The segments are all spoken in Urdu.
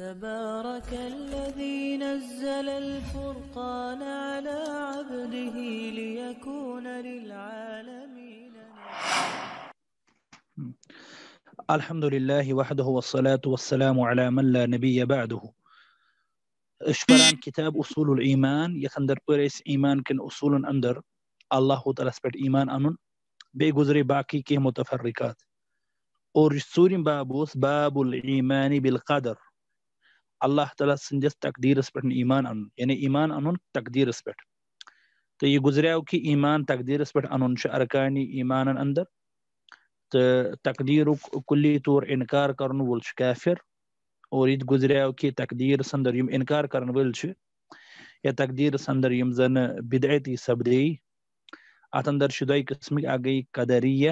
تبارك الذي نزل الفرقان على عبده ليكون للعالمين الحمد لله وحده والصلاة والسلام على من لا نبي بعده عن كتاب اصول الإيمان يخندر در إيمان كن أصول اصولن اندر الله تعالى سبت إيمان أنون بے باقي باقی متفرقات اور بابوس باب الإيمان بالقدر اللہ تعالیٰ سندس تقدیر پہ ایمان ان یعنی ایمان ان تقدیر پیٹ تو یہ گزریو کہ ایمان تقدیر پہ ان ارکانی ایمان اندر تو تقدیر کلی طور انکار کرن وول کافر اور یہ گزریو کے تقدیر ادر انکار کر ول تقدیرس ادر بدیتی سپدیے ات اندر دی قسمک اے قدریہ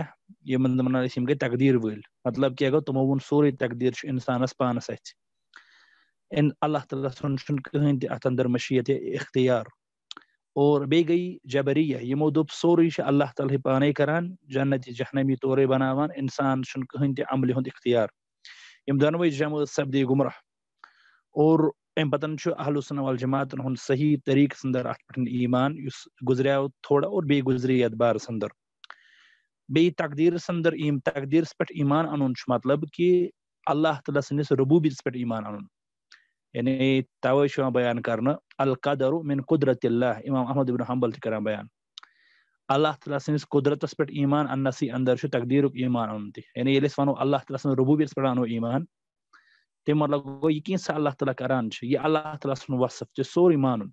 گئی مطلب تقدیر ول مطلب کہ تمو و سوری تقدیر انسان پانس اچھ ان اللہ تعالیٰ سن چھن تعالی تہ ات اندر مشیت اختیار اور بیبریہ ہموں دوب سوری اللہ تعالی پانے کران جنت جہنمی طور بناوان انسان کہہین تمل ہند اختیار یہ دونوے جمع سپدی غمرہ اور ام پتن والجماعتن الجماعتن صحیح طریقہ سندر ادر اتن ایمان اس گزری تھوڑا اور گزرے ادب اندر سندر اندر تقدیرس پیٹ ایمان ان مطلب کہ اللہ تعالیٰ سند ربوبس پیٹ ایمان ان يعني یعنی تاویشو بيان كارنا القدر من قدرة الله امام احمد بن حنبل تكرم بيان الله تعالى سنس قدرة تسبت إيمان النسي اَنٛدر شو تقدير إيمان اَنُن يعني يلس فانو الله تعالى اللہ ربوبية تسبت ربوٗبیَس پٮ۪ٹھ اَنو ایٖمان تَمہِ مطلب گوٚو یہِ کینٛژھا اللہ تعالیٰ کران چھُ یہِ اللہ وصف چھُ سورُے مانُن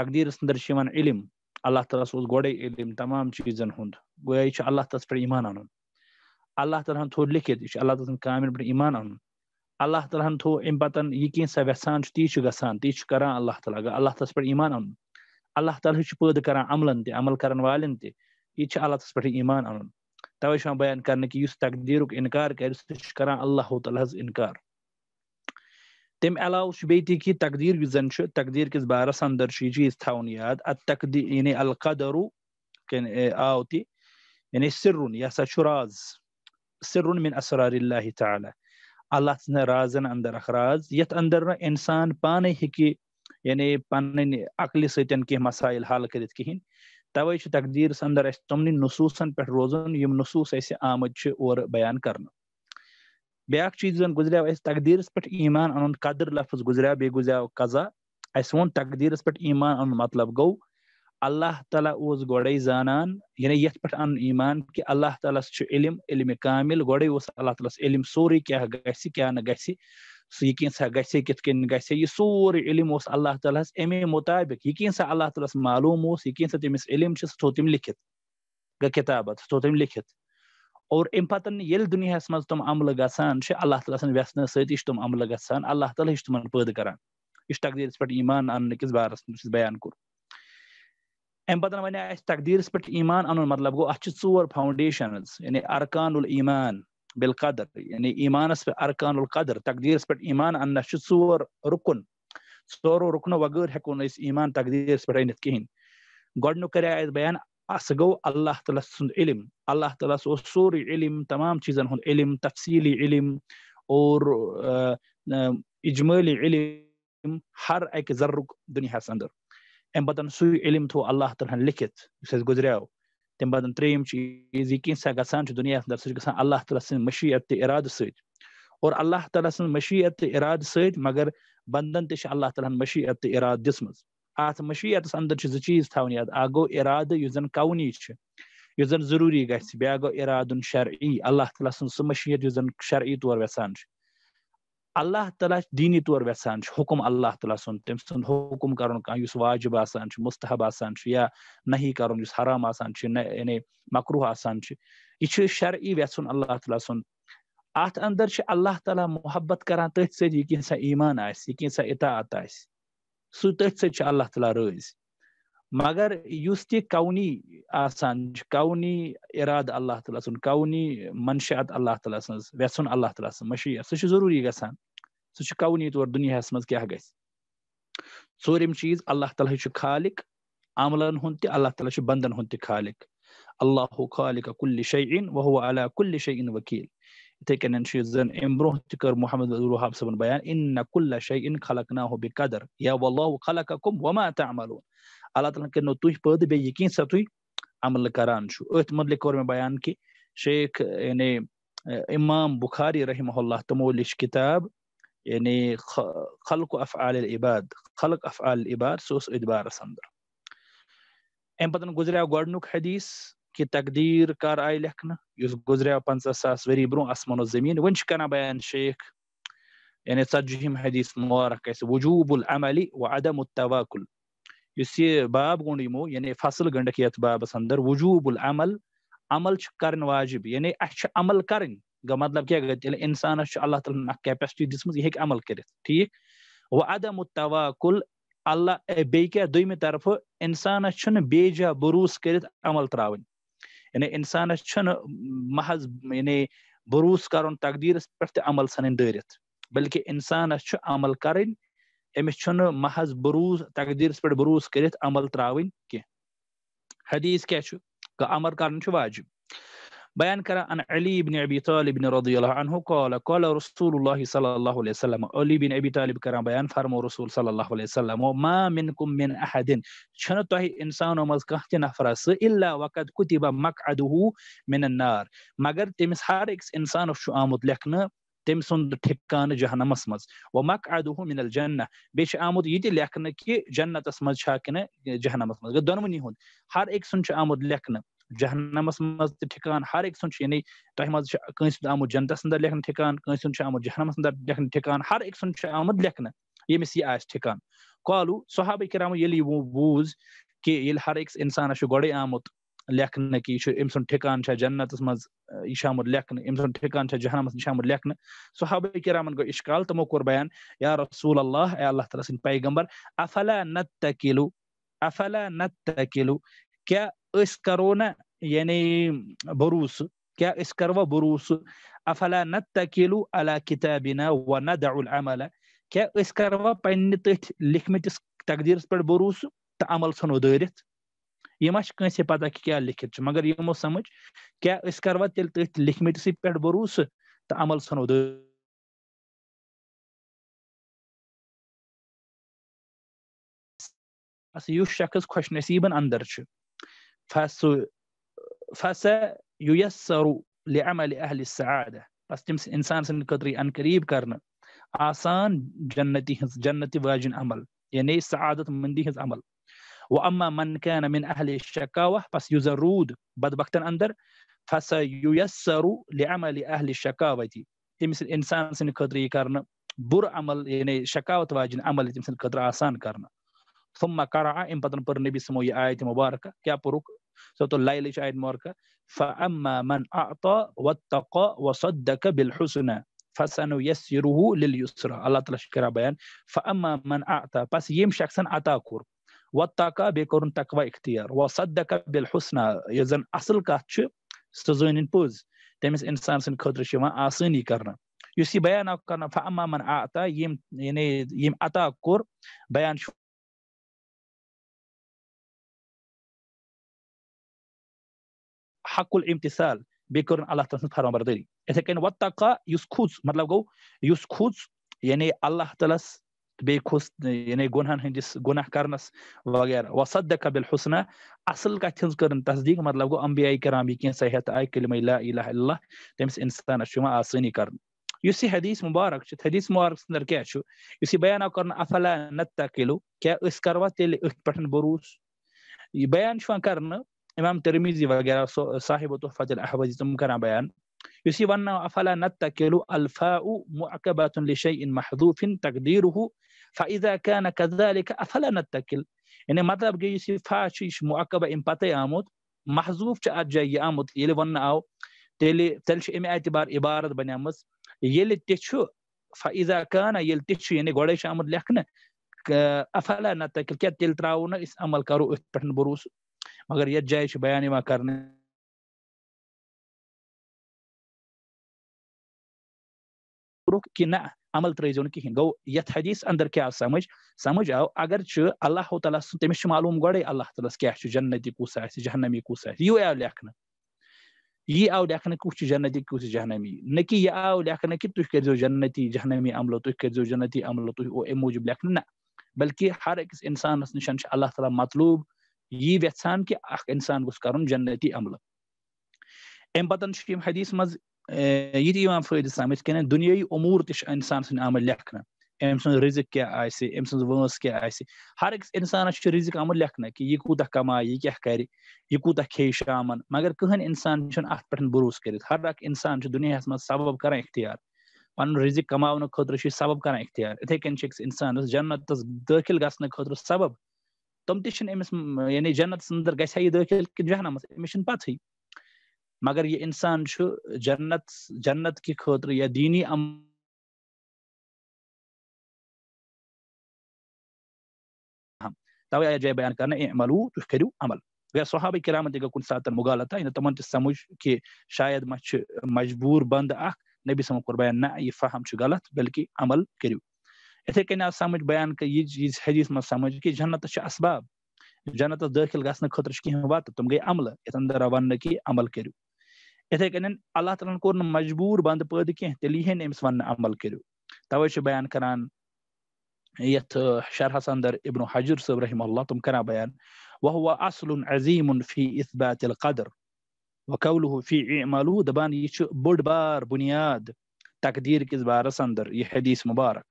تقدیٖرَس انٛدر چھُ علم الله تعالى ہَس اوس علم تمام چيزن هند گویا یہِ الله تعالى تعالیٰ إيمان پٮ۪ٹھ الله تعالى اللہ تعالیٰ ہَن تھوٚو لیٚکھِتھ یہِ چھُ اللہ تعالیٰ سٕنٛز کامٮ۪ن اللہ تعالیٰ ہن تھو امہ پتن یہ کی سا ویسان تی گسان تی کران اللہ تعالیٰ اگر اللہ تعالیٰ پہ ایمان ان اللہ تعالیٰ پید کران عملن تہ عمل کرن والن تہ یہ اللہ تعالیٰ پہ ایمان ان توے بیان کرنے کہ اس تقدیر انکار کر سہ کران اللہ تعالیٰ انکار تم علاوہ بیتی کی تقدیر یس زن تقدیر کس بارس اندر یہ چیز تھون یاد التقدیر یعنی القدر آو تہ یعنی سر یہ سا راز سر من اسرار اللہ تعالیٰ اللہ س رازن اندر اخ راز اندر نا انسان پانے ہی یعنی پن عقل ستین کی مسائل حل توے کروشیر ادر اہم تمن نصوصن پہ روزانوں نصوص اہس آمت سے اُور بیان کرنا بیاق چیز گزری تقدیر پی ایمان ان قدر لفظ گزری گزری قزا اون تقدیر پیمان ان مطلب گو اللہ تعالیٰ اوس گۄڈے زانان یعنی یتھ پٮ۪ٹھ ان ایمان کہِ اللہ تعالیٰ ہس چھُ علم علمہِ کامل گۄڈے اوس اللہ تعالیٰ ہس علم سورُے کیاہ کیاہ گژھِ گژھِ نہٕ سُہ سوری گژھِ کِتھ کٔنۍ گژھِ یہِ سورُے علم اوس اللہ تعالیٰ ہس امے مطابق یہ سا اللہ تعالیٰ تعالی معلوم یہ سا تٔمِس علم چھُ سُہ تھوٚو تٔمۍ لیکھِتھ سہ تم لتابات سو تم لو ام پتن تِم عملہٕ گژھان چھِ اللہ تعالیٰ سٕنٛدِ سۭتی چھِ تِم عملہٕ گژھان اللہ تعالیٰ چھِ تِمن پٲدٕ کران تمہن پیدر تقدیر پہ ایمان انس بار مجھے بیان کوٚر أم امہ پتن ونیا تقدیرس پہ ایمان ان مطلب گو ات ور فاؤنڈیشنز یعنی يعني ارکان الایمان بالقدر یعنی يعني ایمانس پہ أركان القدر تقدیرس پہ إيمان ان ور رکن ورو رکنو وغیر ہوں ایمان تقدیرس پہ انت كين گڈنک کریا بیان اس گو الله تعالى سند علم الله تعالى سو سوری علم تمام چیزن ہند علم تفصيلي علم اور آه، آه، إجمالي علم هر اک ذرک دنيا سندر امہ سی علم اللہ تعالیٰ لکھ گز تمہ تری چیز یہ گانا دنیا اندر اللہ تعالیٰ سن مشیت تو ارادہ سر اور اللہ تعالیٰ سن مشیت تو ارادہ سر مگر بندن تش اللہ تعالیٰ مشیات ارادہ دس مجھ ات مشیت اندر زیز تاؤن اخ گو یُس زن کونی ہے یُس زن ضروری گژھِ بیٛاکھ گو ارادن شرعی اللہ تعالیٰ سن سو مشیت زن شرعی طور یژھان چھِ اللہ تعالیٰ دینی طور یسان حکم اللہ تعالیٰ سن سن تم حکم کرن کان یس واجب آسان مستحب آسان یا نہیں کرن یس حرام آسان یعنی مکروح یہ شرعی یھن اللہ تعالیٰ سن ات اندر اللہ تعالیٰ محبت کر تھی ستا ایمان آئی کی اطاعت آس سو سی اللہ تعالیٰ راض مگر اس قونی آسان قونی اراد اللہ تعالیٰ سن قونی منشیات اللہ تعالیٰ سن یس اللہ تعالیٰ سن مشیت سہ ضروری گسان سُہ چھُ کَونی طور دُنیاہَس منٛز کیٛاہ گژھِ ژوٗرِم چیٖز اللہ تعالیٰ چھُ خالق عملن ہُنٛد تہِ اللہ تعالیٰ چھُ بنٛدن ہُنٛد تہِ خالق اللہُ خالق کُلہِ شعیٖن وَہو علیٰ کُلہِ شعیٖن ؤکیٖل یِتھَے کٔنٮ۪ن چھُ زَن اَمہِ برونٛہہ تہِ کٔر محمد رُحاب صٲبَن بیان اِنہ کُلہ شعیٖن خلق نا ہو بے قدر یا وَلہو خلق کُم وما تہِ عملون اللہ تعالیٰ ہن کٔرنو تُہۍ پٲدٕ بیٚیہِ یہِ کینٛژھا تُہۍ عمل کران چھُ أتھۍ متعلق کوٚر مےٚ بیان کہِ شیخ یعنی امام بُخاری رحمہ اللہ تِمو لیٚچھ کِتاب یعنی خلق و افعال العباد خلق افعال العباد سوس ادبار س ام پتن امہ گز حدیث کہ تقدیر کر آئی لکھنا اس گزری پنچہ ساس وری برہ اسمان و زمین کنا بیان شیخ یعنی ثتیم حدیث مبارک وجوب العمل و عدم التواکل اس باب گوڈو یعنی فصل گنڈک یعنی بابس اندر وجو العمل عمل چھ کرن واجب یعنی اچھی عمل کرن مطلب امسان اللہ تعالیٰ کیپیسٹی دیکھ عمل کر عدم تو اللہ دم طرف انسانس بی جہاں بروس کرمل عمل محظ یعنی محض یعنی بروس کر تقدیر پہ عمل ثن دلکہ انسان عمل کریں امس محض بروس تقدیرس پہ بروس کرمل تراین کی حدیث کیا عمل کر واجب بيان كرا أن علي بن أبي طالب رضي الله عنه قال قال رسول الله صلى الله عليه وسلم علي بن أبي طالب كرا بيان فرمو رسول صلى الله عليه وسلم ما منكم من أحد شنو تهي إنسان وما مزكحت نفرس إلا وقد كتب مقعده من النار مگر تمس هر إكس إنسان شو آمد لكنا تم سند ٹھکان جہنمس مز ومقعده من الجنه بیش آمد یہ لکھنہ کہ جنتس اسمز چھا کنہ اسمز مز دونونی ہند ہر ایک سن چھ آمد لکھنہ جہنمس تہِ ٹھِکان ہر أکۍ سُنٛد چھُ چھُ یعنی تۄہہِ منٛز کٲنٛسہِ ہُنٛد آمُت جنتس اندر لیکھنہٕ ٹھِکان کٲنٛسہِ ہُنٛد چھُ آمُت جہنمس اندر لیکھنہٕ ٹھِکان ہر أکۍ سُنٛد چھُ اک سمت لیکن یس یہ ٹھکان قالو صحاب کہِ ییٚلہِ ہر أکِس چھُ گۄڈے آمُت لیکھنہٕ کہِ یہِ چھُ أمۍ سُنٛد ٹھِکان چھا جنتس منٛز یہِ چھُ آمُت لیکھنہٕ أمۍ سُنٛد منہ آپ لکھن ام آمُت لیکھنہٕ یہ آمت گوٚو اِشکال تِمو کوٚر بیان یا رسول اللہ اے اللہ تعالیٰ سٕنٛدۍ پیغمبر افلا افلا سیغمبر كرونا یعنی یعنی بروس کا یعنی بروسہ کروا بروسہ افلا نہ تکیل الا کتابین کروا پہ تھی لتس تقدیرس پہ بروسہ تو عمل ثھن ادھارت یہ ماسے پتہ کہ مگر یہ سمجھ کی بروسہ تو عمل اس یو شخص خوش نصیبن اندر چھ فس فسييسر لعمل أهل السعادة بس تمس إنسان سن قدري أن قريب کرنا آسان جنتي جنتي واجن عمل يعني سعادة من دي عمل وأما من كان من أهل الشكاوة بس يزرود بد بدبختن أندر فسييسر لعمل أهل الشكاوة تمس إنسان سن قدري کرنا بر عمل يعني شكاوة واجن عمل تمس قدر آسان کرنا ثم قرأ إن بدن بر نبي سمو آية مباركة كيا بروك سورة الليل آية مباركة فأما من أعطى واتقى وصدق بالحسنى فسنيسره لليسرى الله تعالى شكرا بيان فأما من أعطى بس يم شخصا أعطى كور واتقى بيكون تقوى اختيار وصدق بالحسنى يزن أصل كاتش سزونين بوز تمس إنسان سن خطر شما آسانی كرنا يسي بيان بیان آو کَرنہٕ فَاما من أعطى يم يعني يم أعطى كور بيان شو حق ال امتال بیے کن اللہ تعالی سن فرمبردری ان تقا اس کھو مطلب گوس کھو یعنی اللہ تعالی بیو یعنی گنہ ہندس گناہ کرنس وغیرہ و سدق قبل حسنہ اصل کتنی تصدیق مطلب گو امبیائی کرام صحت آئے اللہ تم انسان آسانی کر حدیث مبارک سے حدیث مبارک سندر کیا یس یہ بیان آف القیلو کیا اس کروا تیل بروس یہ بیان کر امام Tirmizi وغیرہ صاحب तोहफत अल-अहवाजिज्म का बयान You see one now أفلا نتكل الفاء معقبة لشیء محذوف تقدیره فإذا كان كذلك أفلا نتکل یعنی يعني مطلب کہ یہ فا چیش معقب ام پتے آمود محذوف چ ات جائی آمد یلی ون آو تیلی تلش ام اعتبار عبارت بنیمس یلی تہ فإذا كان یلی تہ یعنی گۄڈے چھ آمد أفلا نتکل کیا تیل تراؤنا اس عمل کرو اتھ پٮ۪ٹھ بروسہٕ مگر मगर यह जैश बयानिमा करने کِنہٕ عمل ترٲیزیو نہٕ کِہیٖنۍ گوٚو یَتھ حدیٖث اَندر کیا سَمٕجھ سَمٕجھ آو اگر چھِ اللہُ تعالیٰ سُنٛد تٔمِس چھُ معلوٗم گۄڈَے اللہ تعالیٰ معلوم گوڑے اللہ چھُ جنتی کُس آسہِ جہنمی کُس آسہِ یِہوے آو لیکھنہٕ یہ آو لیکھنہٕ کُس چھُ جنتی کُس چھُ جہنمی نہ کہِ یہِ آو لیکھنہٕ کہِ تُہۍ کٔرۍزیو جنتی جہنمی عملو تُہۍ کٔرۍزیو جنتی عملو تُہۍ اَمہِ موٗجوٗب لیکھنہٕ نہ بلکہِ ہر أکِس اِنسانَس نشان چھُ اللہ تعالیٰ مطلوٗب یہ یسان کہ اخ انسان گوس کرن جنتی عمل ام امن پتنگ حدیث مز یہ فائدہ سمجھ کہ دنیای امور تین انسان سن عمل لکھنا سمت سن رزق کیا ام ہر ایک انسان رزق عمل لکھنا کہ یہ کوت کمائ یہ کیا یہ کھے شامن مگر کہن انسان بروس ہر ایک انسان چھ دنیا مذہب سبب اختیار پن رزق کما خطر سبب اختیار اتھے اتے کنس انسان جنت داخل گرم سبب تم أمِس یعنی جنتَس جنت سندر گا داخل کہ جہنمس امس پَتہٕے مگر یہِ اِنسان چھُ جنت جنت کہِ خٲطرٕ یا دیٖنی کینیم توائے جائے بیان کرنا اے ملو تُہۍ کٔرِو عمل گٔے تہِ گوٚو کُنہِ ساتہٕ سات یعنی تمہ تہِ سمجھ کہِ شاید مہر مجبوٗر بند اخ نبی سم قربا ن یہ فہم غلط بلکہ عمل کٔرِو یِتھَے کٔنۍ آو سَمٕجھ بیان یہِ یہِ حدیٖث منٛز سَمٕجھ کہِ جنتَس چھِ اسباب جنتَس دٲخِل گژھنہٕ خٲطرٕ چھِ کینٛہہ وَتہٕ تِم گٔے عملہٕ یَتھ اندر آو وَننہٕ کہِ عمل کٔرِو یِتھَے کٔنۍ اللہ تعالیٰ ہَن کوٚر نہٕ مجبوٗر بنٛدٕ پٲدٕ کینٛہہ تیٚلہِ یی ہے نہٕ أمِس وَننہٕ عمل کٔرِو تَوَے چھِ بیان کَران یَتھ شرحس اندر ابن حجر صٲب رحمہ اللہ تِم کَران بیان وَہوَ اَصلُن عظیٖمُن فی اِثبات القدر وَقولُہ فی اعمالوٗ دَپان یہِ چھُ بوٚڑ بار بُنیاد تقدیٖر کِس بارَس اندر یہِ حدیٖث مُبارک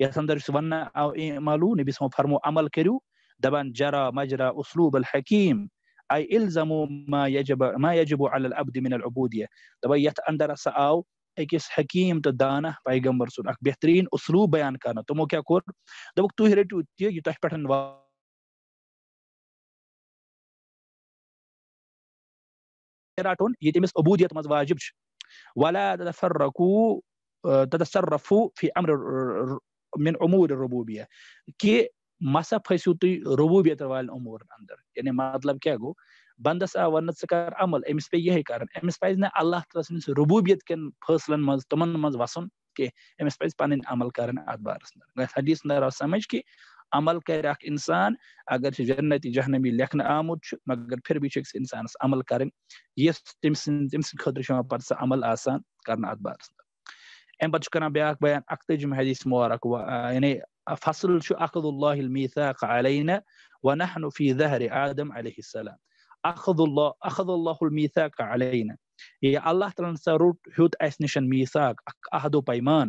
يتندرس ونا او اعملون إيه بسم فرمو عمل كريو دبان جرا مجرا اسلوب الحكيم اي الزموا ما يجب ما يجب على العبد من العبوديه دبان يتندرس او أكس حكيم تدانا پیغمبر سن اك بهترين اسلوب بیان کرنا تمو كيا كور دبک تو ہریٹو تي يو تاش پٹن وا راتون يتمس عبودیت مز واجب ولا تفرقوا آه، تتصرفوا في امر من عمور ربوبیات کہ مسا پھسو تھی ربوبیت والن عمورن اندر یعنی مطلب کیا گو بند آؤ ون ثقا پی یہ کرالی سنس ربوبیت کصلن من تمن مند وسن کی پہن عمل کر حدیث آو سمجھ کہ عمل کر جنتی جہنبی لکھن آمت مگر پھر بھی انسانس عمل کریں تم تم سند خوبصور عمل آسان بارس کر امہِ پَتہٕ چھُ کَران بیٛاکھ بیان اَکتٲجِم حدیٖث مُبارک یعنی آه، يعني فصل شو اخذ الله الميثاق علينا ونحن في ظهر آدم عليه السلام اخذ الله اخذ الله الميثاق علينا یہِ اللہ تعالیٰ ہن ہسا روٚٹ ہیوٚت اَسہِ نِش میٖثاق اکھ و پیمان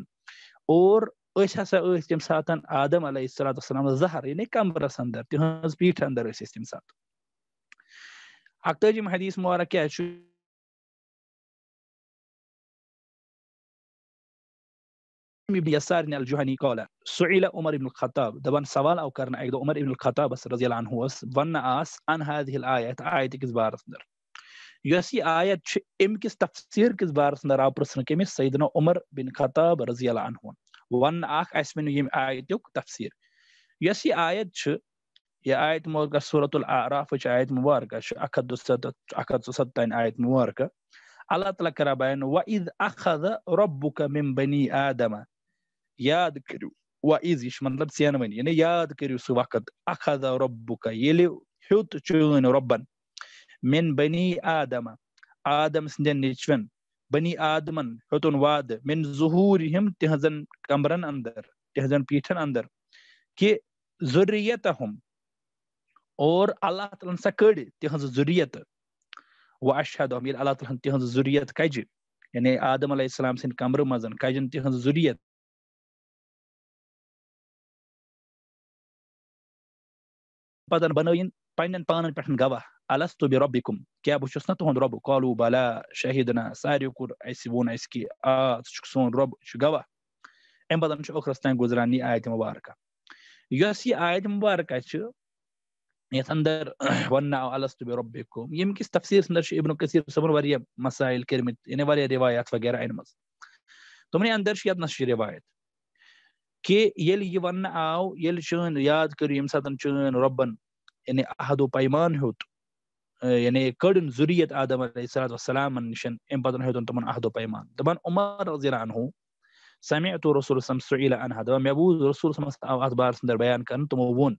اور أسۍ ہسا ٲسۍ تم ساتن آدم علیہ الصلات وسلام زہر یعنی يعني کمرس انٛدر تِہنٛز پیٖٹھ انٛدر ٲسۍ أسۍ تمہِ ساتہٕ اکتٲجِم حدیٖث مُبارک کیٛاہ چھُ بن يسار الجهني قال سئل عمر بن الخطاب دبان سوال او كرنا ايد عمر بن الخطاب رضي الله عنه ون اس ان هذه الايه ايه كز بارس در يسي ايه ام كز تفسير كس بارس در اپرسن كمس سيدنا عمر بن الخطاب رضي الله عنه ون اخ اس من يم ايه تفسير يسي ايه یہ آیت مبارکہ صورت العراف آیت مبارکہ اکد ستن آیت مبارکہ اللہ تعالیٰ کرا بیان وَإِذْ أَخَذَ رَبُّكَ مِن بَنِي آدَمَ یاد یا وا عزی مطلب سینونی یعنی یاد کرو سو وقت اخذ یلی حوت چون ربن من بنی آدم آدم سندن نچوین بنی آدمن حوتن واد من ظہور تہزن کمرن اندر تہزن پیٹھن اندر کہ ضروریت اور اللہ تعالیٰ سا کڑ تہن ذریت و اشمل اللہ تعالیٰ ذریت کجے یعنی آدم علیہ السلام سن سمر مزن کجن تہن ذریت بدن بنين بينن بانن بحن جبا ألست بربكم كي أبو شسنتهم رب قالوا بلا شهدنا ساريكور عيسبون عيسكي آه شكسون رب شجبا ام بدن شو أخرستان جزراني آية مباركة يوسي آية مباركة شو يتندر ونا ألست بربكم يمكن تفسير سندرش ابن كثير صبر وريا مسائل كلمة إن وريا روايات وغيرها إنمز تمني أندرش يدنا شي روايات کہ یہ ون آؤن یاد کر یم ساتن چون ربن یعنی عہد و پیمان ہوت یعنی کڑن ذریت آدم علیہ الصلۃ والسلام نشن ام پتن ہوتن تمن امن و پیمان عمر رضی اللہ عنہ سمعت رسول صلی اللہ علیہ انہا دے بھوس رسول صلی السل آؤ اخبار سندر بیان کرنا تمو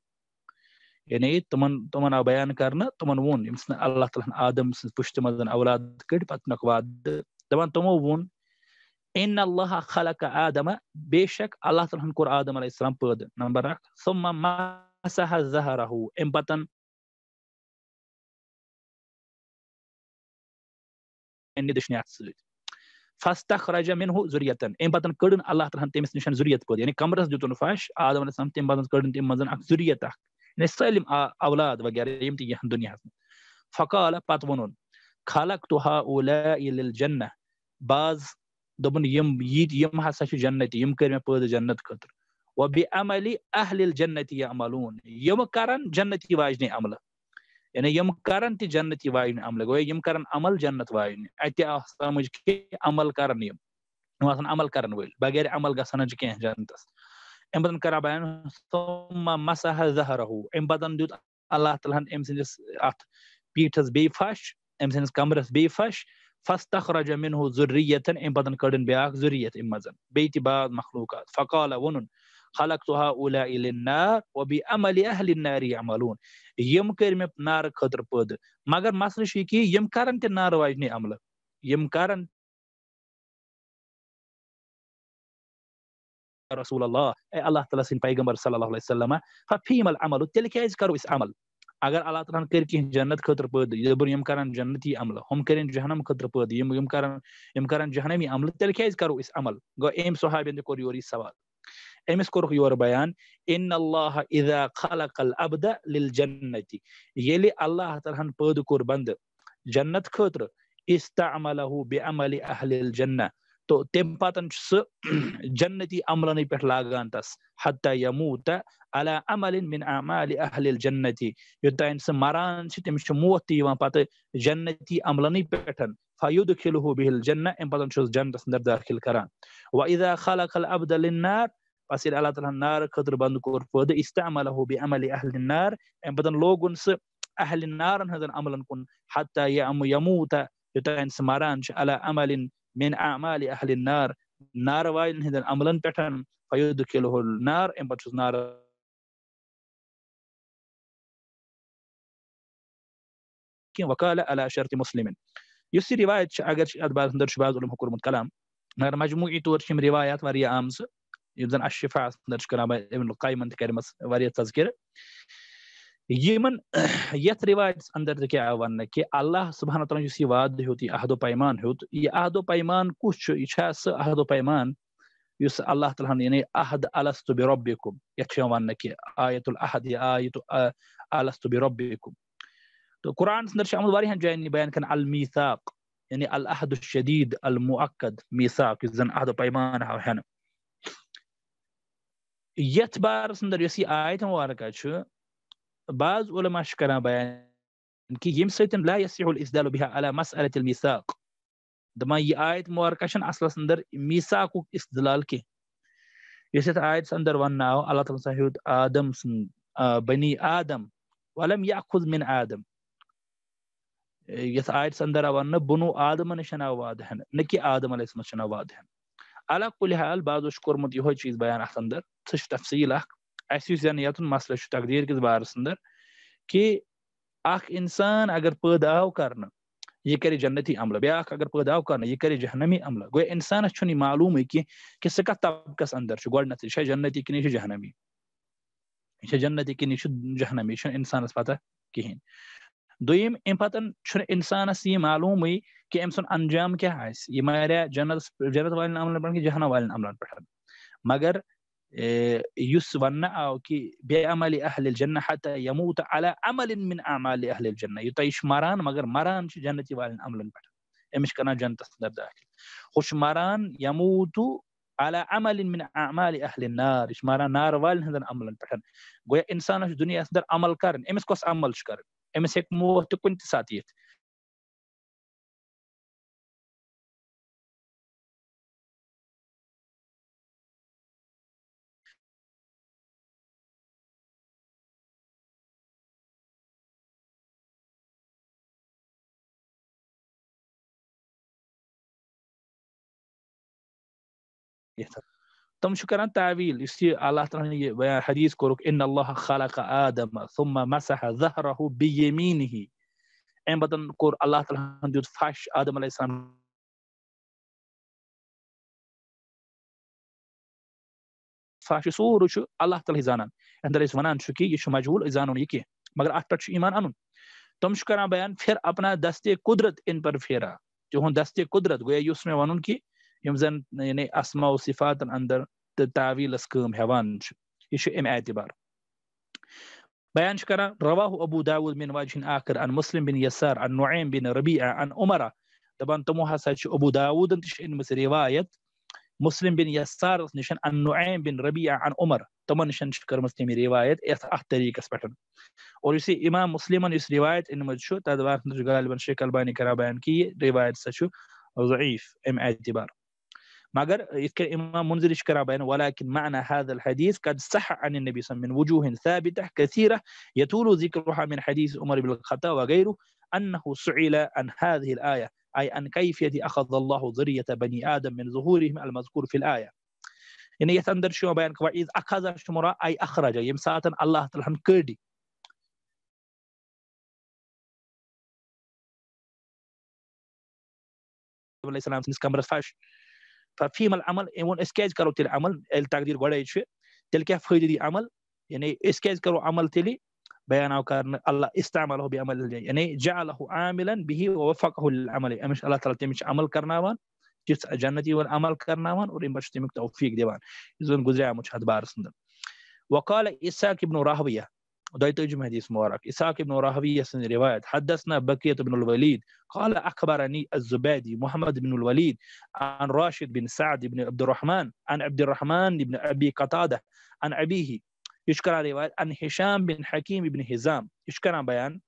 یعنی تمن تمن آو بیان کرنا تمہیں اللہ تعالی آدم سن پشت مزاً اولاد کڑ پہ وادہ تمو وون ان الله خلق ادم بشك الله تعالى كور ادم عليه السلام بعد نمبر ثم مسح ظهره ام بطن ان دشني اتسد فاستخرج منه ذريه امبطن كدن الله تعالى تمس نشان ذريه بود يعني كمرس دتون فاش ادم عليه السلام تم بطن كدن تم منزن اك ذريه اك يعني سالم اولاد وغيره يمتي تي دنيا فقال پت ونن خلقت هؤلاء للجنه باز دپن ہساش جنتی کردہ جنت خطر وی عملی اہل جنتی عمل یہ کرن جنتی واجنہ عمل یعنی کرن تی جنتی واجن عمل کرن عمل جنت واجنہ ات سمجھ عمل کرن کر عمل کرن ول بغیر عمل گھنہ کی جنتس امہ کر مسح مساح زہ رہ امہ اللہ تعالیٰ ام سات پیٹس بیش ام سمرس فش فاستخرج منه ذرية بدن كردن بياك ذرية مزن بيت بعض مخلوقات فقال ونن خلقت هؤلاء للنار وبأمل أهل النار يعملون يم كرم نار خطر بود مگر مصر شيكي يم كارن تي نار واجني عمل يم كارن رسول الله اي الله تعالى سين پیغمبر صلى الله عليه وسلم ففيم العمل تلك از کرو اس عمل اگر اللہ تعالیٰ کر کی جنت خطر پید یہِ دوٚپُن یِم کَرَن جنتی عمل ہُم کرن جہنم خطر پید یِم یِم کَرَن یِم کَرَن جہنمی عملہٕ تیٚلہِ کیٛازِ کَرو اس عمل گو ایم صحابِیَن تہِ کوٚر یورٕ یہِ سوال أمِس کوٚرُکھ یورٕ بیان اِن اللہ اِذا خلق العبد لِلجنتی ییٚلہِ اللہ تعالیٰ پید پٲدٕ کوٚر بنٛدٕ جنت خطر استعملہوٗ بعمل عمل اہل الجنہ تو تم پاتن سہ جنتی عملن پہ لاغان تس حتہ یموت على عمل من اعمال اہل الجنت یوتان انس مران تم موت تہ یوان پتہ جنتی عملن پہ فیدخلہ به الجنہ ام پاتن چھس جنت اندر داخل کران و اذا خلق العبد للنار پس ییٚلہِ اللہ تعالیٰ ہن نار خٲطرٕ بنٛد کوٚر پٲدٕ استعملہ ہو بہِ عملہِ اہلِ نار اَمہِ پَتَن لوگُن سُہ اہلِ نارَن ہٕنٛدٮ۪ن عملَن کُن حتہ یموٗتا یوٚتانۍ انس مَران چھُ علا عملِن من أعمال أهل النار نار وایل هذا عملن بتن فيدخله النار ام پتس نار كي وقال على شرط مسلم يسي روایت اگر اد بعض اندر شباز علم حكم کلام مگر مجموعي طور شم روايات وريا امس يبدن الشفاء اندر كلام ابن القيم انت کرمس وريا تذکر یمن یت رواجس اندر کیا ون کہ اللہ سبحانہ تعالیٰ اس یہ وعدہ ہوت عہد و پیمان ہوت یہ عہد و پیمان کس یہ چھ اس عہد و پیمان یس اللہ تعالیٰ ہن یعنی عہد الست بربکم یت چھ ون کہ آیت الاحد یہ آیت آية الست بربکم تو قرآن اندر چھ آمت واریاہن جاین بیان کن المیثاق یعنی يعني العہد الشدید المؤکد میثاق یس زن عہد و پیمان ہا ہن یت بار اندر یسی آیت آية مبارکہ چھ بعض علماء شكرا بيان كي يم يمسيتن لا يصح الإسدال بها على مسألة الميثاق دما يي آيت مواركشن أصلا سندر میثاق إسدلال كي يسيت آيت سندر ون ناو اللہ تعالی سہیود آدم سن بنی آدم ولم يأخذ من آدم یس آيت سندر ون بنو آدم نشنا وادهن نكي آدم علیہ السلام نشنا وادهن على كل حال بعض شكر مت يهوي چیز بيان أصلا سندر تش تفصيل اخ یُس مسلہٕ چھُ تقدیٖر کِس بارس اندر کہِ کہ انسان اگر پٲدٕ آو یہِ پیدا جنتی عملہٕ بیا اگر پٲدٕ آو یہِ پیداو کر یہ کرنمی عملہ گئے انسان معلوم کی سر کت طبق اندر چھا جنتی کِنہٕ یہِ چھُ جہنمی یہِ یہِ چھا جنتی کِنہٕ یہ جنتِ کنی جہن انسان پتہ کہین یہِ معلوٗمٕے کہِ أمۍ سُنٛد کہ ام آسہِ یہِ ماریا جنت والٮ۪ن پٮ۪ٹھ کہِ جہنم والٮ۪ن پہ پٮ۪ٹھ مگر إيه، يسوى بأمل أهل الجنة حتى يموت على عمل من أعمال أهل الجنة يطيش مران مگر مران جنة والن عمل بڑا امش إيه، كنا جنة تصدر داخل خوش مران يموت على عمل من أعمال أهل النار إش مران نار والن هذا عمل بڑا گویا انسان دنیا در عمل کرن امس إيه، کوس عمل کرن امس ایک موت كنت ساتيت تم تعویل اس لیے اللہ تعالیٰ حدیث کو رک ان اللہ آدم ثم مسح کور خالہ زہر بدن کو اللہ تعالیٰ فاش آدم علیہ السلام فاش فش چھو اللہ تعالی ونان چھو کہ یہ چھو مجبور زانون یہ کی مگر ایمان تم بیان پھر اپنا دست قدرت ان پر پھیرا جو تہ دست قدرت گیا اس میں کی یِم زَن یعنی يعني اسما و صفات اَندر تعویل تعویٖلَس کٲم ہٮ۪وان چھِ یہِ چھُ اَمہِ اعتبار بیان چھِ کران ابوٗ داوٗد مِن واجِن آخر ان مُسلِم بِن یسار ان نعیم بِن ربیع ان عمرہ دبان تِمو ہسا چھِ ابوٗ داود تہِ چھِ مس رِوایت مُسلِم بِن یسار نشن ان نعیم بِن ربیع ان عُمر تمو نشن چھِ کٔرمٕژ تٔمۍ رِوایت یَتھ طریق اس پٹن اور اسی یہِ امام مُسلِمن اس رِوایت أنمٕژ چھُ تَتھ واقعن چھُ بن شکل بانی کرا بیان کی رِوایت سچو ضعیٖف اَمہِ اعتبار مگر يذكر إمام منذر يشكر بين ولكن معنى هذا الحديث قد صح عن النبي صلى الله عليه وسلم من وجوه ثابتة كثيرة يطول ذكرها من حديث عمر بن الخطاب وغيره أنه سئل عن هذه الآية أي عن كيفية أخذ الله ذرية بني آدم من ظهورهم المذكور في الآية إن يتندر شو semua bayan أخذ شمرا أي أخرج يمساة الله تعالى كردي Allah telah kerdi alaihi salam snis ففيما العمل اون يعني اسكيج كارو تيل عمل التقدير غدا يشي تيل كيف فايده دي عمل يعني اسكيج كارو عمل تيلي او كارن الله استعمله بعمل يعني جعله عاملا به ووفقه للعمل يعني مش الله تعالى تمش عمل كرناوان جس جنتي والعمل كرناوان کرناوان اور امبشتمک توفيق ديوان اذن گزرا مچ حد بار سند وقال اسحاق ابن راهويه وده ترجم حديث مبارك إسحاق بن راهوية سن رواية حدثنا بكية بن الوليد قال أخبرني الزبادي محمد بن الوليد عن راشد بن سعد بن عبد الرحمن عن عبد الرحمن بن أبي قتادة عن أبيه يشكر رواية عن هشام بن حكيم بن هزام يشكر بيان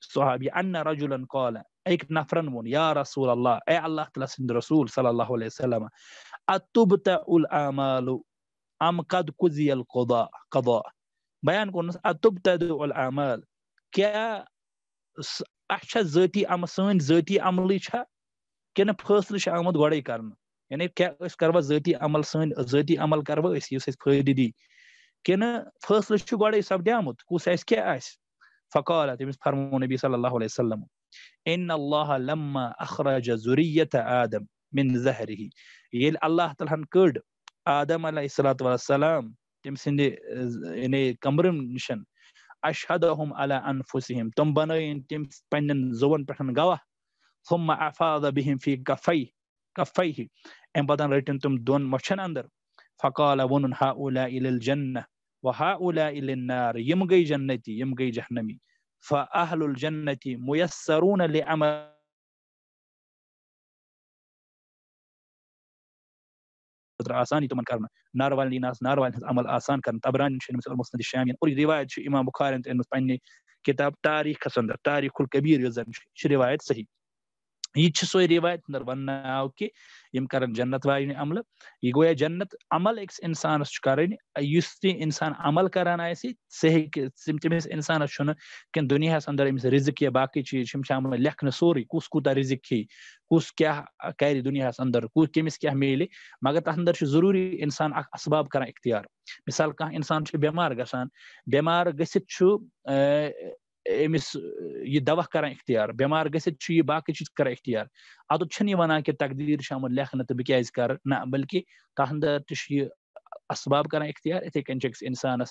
الصحابي أن رجلا قال أيك نفرن مون يا رسول الله أي الله تعالی رسول صلى الله عليه وسلم اتبتع الاعمال ام قد قضي القضاء قضاء بیان کوٚرنَس اتُبتد العمال کیٛاہ اَسہِ چھا ذٲتی عمل سٲنۍ ذٲتی عملٕے چھا کِنہٕ فٲصلہٕ چھُ آمُت گۄڈے کرنہٕ یعنی کیٛاہ أسۍ کروا ذٲتی عمل سٲنۍ ذٲتی عمل کروا أسۍ یُس اَسہِ فٲیدٕ دی کِنہٕ فٲصلہٕ چھُ گۄڈے سپدیومُت کُس آسہِ کیٛاہ آسہِ فقال تٔمِس فرمو نبی صلی اللہ علیہ وسلم ان اللہ لما اخرج ضُریت آدم من زهره ییٚلہِ اللہ تعالیٰ ہن آدم علیہ صلات والسلام تمسند يعني کمرم نشن اشهدهم على انفسهم تم بنين تم پنن زون پٹھن گواہ ثم افاض بهم في قفاي كفيه ام بدن رٹن تم دون مشن اندر فقال ون هؤلاء الى الجنه وهؤلاء الى النار يمغي گئی يمغي جهنمي فاهل الجنه ميسرون لعمل آسان اناروینا ناروالین عمل آنا کر تبران شامین اور روایت امام بخار تنہی کتاب تاریخ اندر تاریخ القبیر یہ روایت صحیح یہ سوئی روایت اندر ون آو کہ یم کرن جنت واجن عمل یہ گویا جنت عمل ایکس انسان کرسان عمل کر آ سک تمہس انسان کن دنیا اندر امس رزق یا باقی چیز لکھن سوری کس کتا رز کس کیا کر دنیا اندر کس کیا قیل مگر تہ اندر چھ ضروری انسان اسباب کران اختیار مثال کنسان بمار گان بمار گھ امس یہِ دوا کران اختیار بٮ۪مار گٔژھِتھ چھُ یہِ باقٕے چیٖز کران اختیار چھُنہٕ یہِ وَنان کہِ تقدیٖر چھُ آمُت لیکھنہٕ تہٕ بہٕ ادھنان کرٕ نہ بٔلکہِ تَتھ کر تہِ چھُ یہِ اسباب کران اختیار یِتھٕے کٔنۍ چھِ أکِس اِنسانَس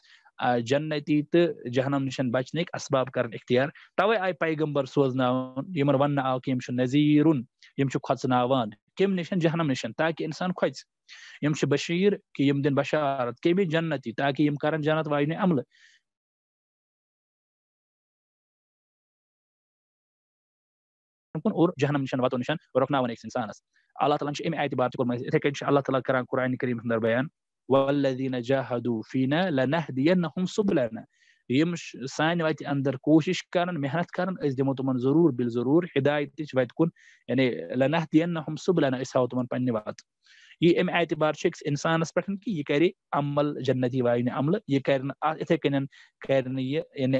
جنتی تہٕ جہنم نِش بچنٕکۍ اسباب کران اختیار تَوے آیہِ پیغمبر سوزناوُن یِمن وَننہٕ آو کہِ یِم چھِ نظیٖرُن یِم چھِ کھۄژناوان کٔمۍ نِش جہنم نِش تاکہِ اِنسان کھۄژِ یِم چھِ بشیٖر کہِ یِم دن بشارت کم جنتی تاکہِ یِم کرن جنت واجنہِ عملہٕ کن اور جہنم نشان واتو نشان رکنا ون ایک انسان است اللہ تعالی چھ ایم ایت بار تکول مے تھے کہ اللہ تعالی قران کریم اندر بیان والذین جاهدوا فينا لنهدينهم سبلنا يمش سانہِ وتہِ اندر کوٗشِش کران محنت کران از دِمو تِمن ضروٗر بِل ضروٗر ہدایتٕچ وتہِ کُن یعنی يعني لنہدینہم سُبلنا أسۍ ہاوو تِمن پننہِ یہ ام اعتبار سے ایکس انسان پہ یہ کرے عمل جنتی واحعہ عمل یہ کرنے یعنی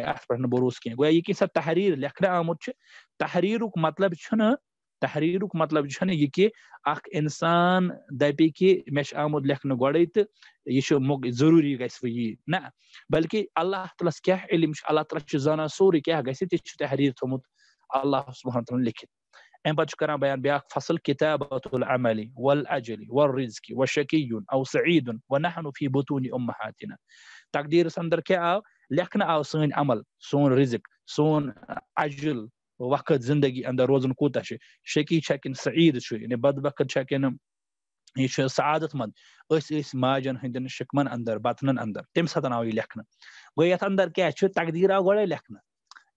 بروس کی گویا یہ کہ سات تحریر لکھن آمت تحریر مطلب تحریر مطلب یہ کہ انسان دپی کہ مت لکھ گروی گی نا بلکہ اللہ تعالی کیا علم اللہ تعالی سے زان سوری کیا گھتر تحریر تلّہ لکھت ان ينبغي كان بيان بياك فصل كتابة العمل والأجل والرزق وشكي أو سعيد ونحن في بطون أمهاتنا تقدير سندر أو لكن أو سون عمل سون رزق سون أجل وقت زندگی اندر روزن کوتاہ شي شكي چھےٚ سعيد شو يعني بد بدبخت چھےٚ کِنہٕ یہِ چھُ سعادت منٛد أسۍ ٲسۍ ماجن ہٕنٛدٮ۪ن شِکمن انٛدر بطنن انٛدر تم ساتہٕ آو یہِ لیکھنہٕ انٛدر کیاہ چھُ تقدیٖر آو گۄڈے لیکھنہٕ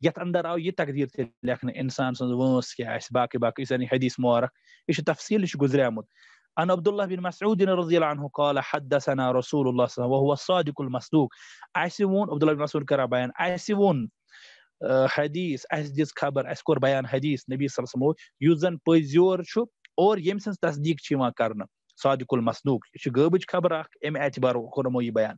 یتھ اندر آو یہِ تقدیٖر تہِ لیکھنہٕ اِنسان سٕنٛز وٲنٛس کیٛاہ آسہِ باقٕے باقٕے یُس زَن یہِ حدیٖث مبارک یہِ چھُ تفصیٖل یہِ چھُ گُزریٛامُت عن عبد الله بن مسعود رضي الله عنه قال حدثنا رسول الله صلى الله عليه وسلم وهو الصادق المصدوق اسي وون عبد الله بن مسعود کرا بیان اسي وون آه، حدیث اسہِ دِژ خبر اسہِ کوٚر بیان حدیث نبی صلی اللہ علیہ وسلم یُس زن پٔزۍ یور اور ییٚمہِ تصدیٖق چھِ یِوان کرنہٕ سعودق المسنوک یہ غوب خبر بیان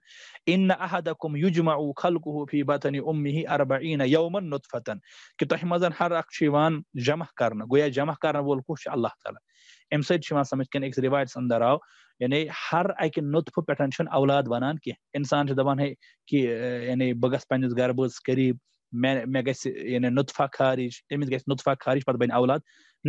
ان احدکم یجمع خلقه فی بطن امه 40 یوما نطفه اختبار ہر اخبع کر جمع گویا جمع کرن اللہ تعالیٰ امن سمجھ روایت اندر آو یعنی ہر اک نطف پہ اولاد بنان بنانے انسان دان کہ گھر بس قریب مےٚ مےٚ گژھِ یعنی نُطفہ خارج تٔمِس گژھِ نُطفہ خارج پَتہٕ بَنہِ اولاد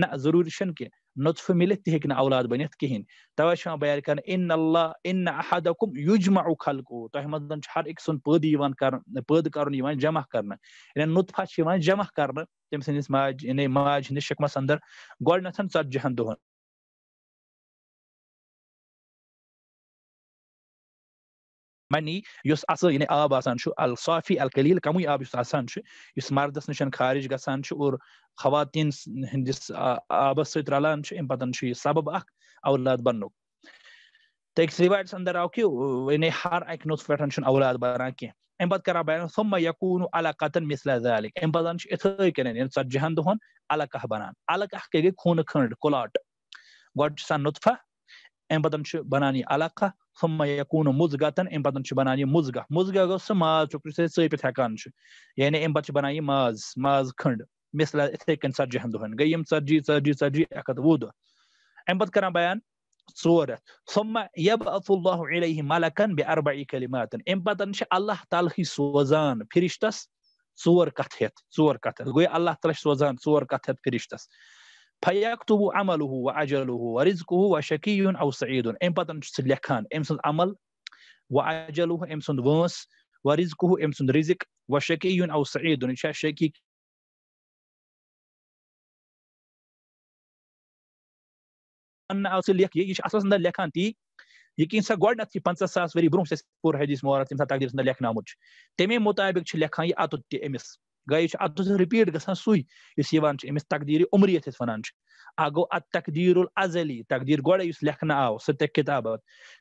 نہ ضروٗری چھُنہٕ کینٛہہ نُطفہٕ نطفہ تہِ ہیٚکہِ نہٕ اولاد بٔنِتھ چھُ یِوان بنت کہین اِن بیار کردم یوجمہ اوک خلقو تۄہہِ منٛز چھُ ہر أکۍ سُنٛد پٲدٕ یِوان سو پٲدٕ کَرُن یِوان جمع یعنی نُطفہ یِوان جمع تٔمۍ سٕنٛدِس ماجہِ کراج ماج ہندس شکمس اندر گوڈ ثتہ دۄہَن منی اسب آ الصافی القلیل کم آبان اس مردس نشن خارج گسان اور خواتین ہندس آبس سر رتن سبب اولاد بننو اخلاد روایت اندر آؤ کہ ہر ایک اک چھن اولاد بنا کی ام پت کرا بیان ثم مثل امپ ام پتن الگ قطن کنن یعنی اتے جہن دہن بنان کے بنانے خون کھنڈ قلا گا نطفہ ام پتن بنانے بنانی قہ ثم مزگ بہت یہ گو سہ ماز چکر یعنی ثتان بہت یہ ماز ماز کھنڈ مثلا اتھے کن دہن گئی ثہجی ایک کران بیان ثم ورمہ علیہ ملک امن سے اللہ تعالی ہی سوزان فرشتس کتھ کتھ فرشت اللہ تعالی سوزان کتھ فرشتس فيكتب عمله وعجله ورزقه وشكي أو سعيد ام important سلكان ام أمسن عمل وعجله ام أمسن ونس ورزقه ام أمسن رزق وشكي أو سعيد إن شاء شقي أن أصل يك يش اساس أصلا لكان تي يكين سا گۄڈٕنٮ۪تھ نتي پنٛژاہ ساس وري بروم سس فور پوٗرٕ حدیٖث تم تَمہِ ساتہٕ تقدیٖرَس منٛز لیکھنٲومُت چھُ تَمے مُطٲبِق چھِ لیکھان یہِ اَتُتھ أمِس گیا رپیٹ گان یَتھ أسۍ وَنان چھِ اس گوٚو گو تقدیٖر الض تقدیٖر تقدیر یُس لیکھنہٕ آو سُہ تہِ کِتابت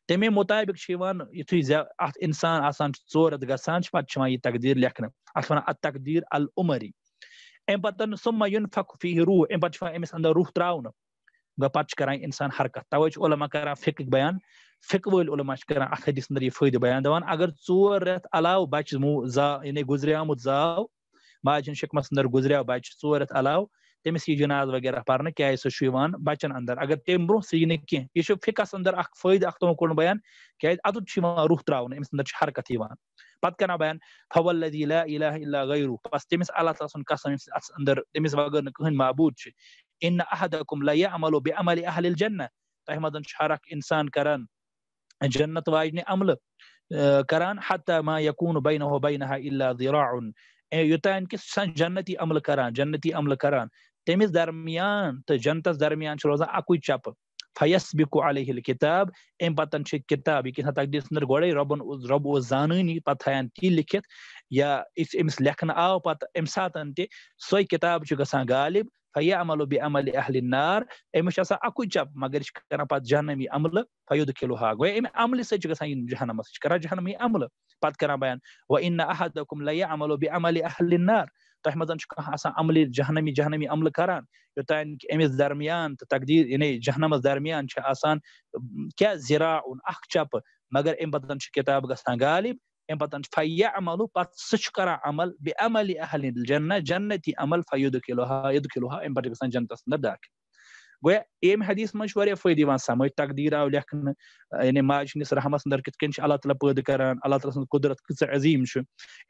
تَمے مُطابِق چھُ یِوان زیا اَتھ اِنسان آسان چھُ ژور رٮ۪تھ گژھان مطابق پَتہٕ آنا یِوان یہِ تقدیٖر لیکھنہٕ اَتھ وَنان ال تقدیٖر العمری امہ پہ ما یون فقفی روح ترٛاونہٕ گوٚو پَتہٕ چھُ کَران اِنسان حرکت تَوَے علما کَران توائے علوما کر فکہ ول علوما کر حدس اندر بیان دَپان اگر ژور ورت علو بچہ زا یعنی گزریم زاو ماجن شکمس اندر گزریو بچہ صورت علاوٕ تٔمِس یی جناز وغیرہ پرنے کی سُہ چھُ یِوان بچن اندر اگر تم برو سُہ یی نہٕ کینٛہہ یہِ چھُ فِکس اندر اکھ فائد اکھ تو کوٚرُن بیان کی ادو چھُ ما روح تراون أمِس اندر چھِ حرکت یِوان پت کنا بیان الذی لا الہ الا غیرو بس تٔمِس اللہ تعالیٰ قسم ییٚمہِ سٕنٛدِ اَتھ اندر تٔمِس وغٲر نہٕ کٕہٕنۍ معبوٗد چھِ اِن احدکُم لا عملو بعمل عمل اہل جنہ تۄہہِ منٛز انسان کرن جنت واجنہِ عمل اه، کران حتہ ما یقوٗن بینہو بینہا الا ذراعُن وان کس جنتی عمل کران جنتی عمل کران تمس درمیان تو جنتس درمیان روزان اكوئی چپہ فیسبِکو عليه الكتاب ام پَتَن چھِ کِتاب یہِ کیٛاہ تھام تقدیٖر سٕنٛدر گۄڈَے رۄبَن رب رۄب اوس زانٲنی پَتہٕ تھایَن تی لیٚکھِتھ یا اس أمِس لیکھنہٕ آو پَتہٕ اَمہِ ساتَن تہِ سۄے کِتاب چھِ گسان غالب فيعمل بعمل بے النار اہل نار اكو چھِ مگرش اَکُے چَپ جہنمی عملہٕ فیود کِلوٗہا گوٚو اَمہِ عملہِ سۭتۍ چھِ گژھان یہِ جہنمَس جہنمی بیان وَ اِنَّ احدکُم تہ من عملی جہن جہن عمل کرنا یوتھان درمیان تو تقدیر یعنی جہنمس درمیان آرا اُن اک چپ مگر امن سے کتاب گانا غالب امہ عمل و پہ سمل بہ عملی جنت جنتی عمل فید الکل کل امان جنتس اندر داخل گویا ایم حدیث مجھ سے فائدہ سمجھ تقدیر آو لکھن ماج رحمت اندر کتن اللہ تعالیٰ پید کران اللہ تعالیٰ سن قدرت كی عظیم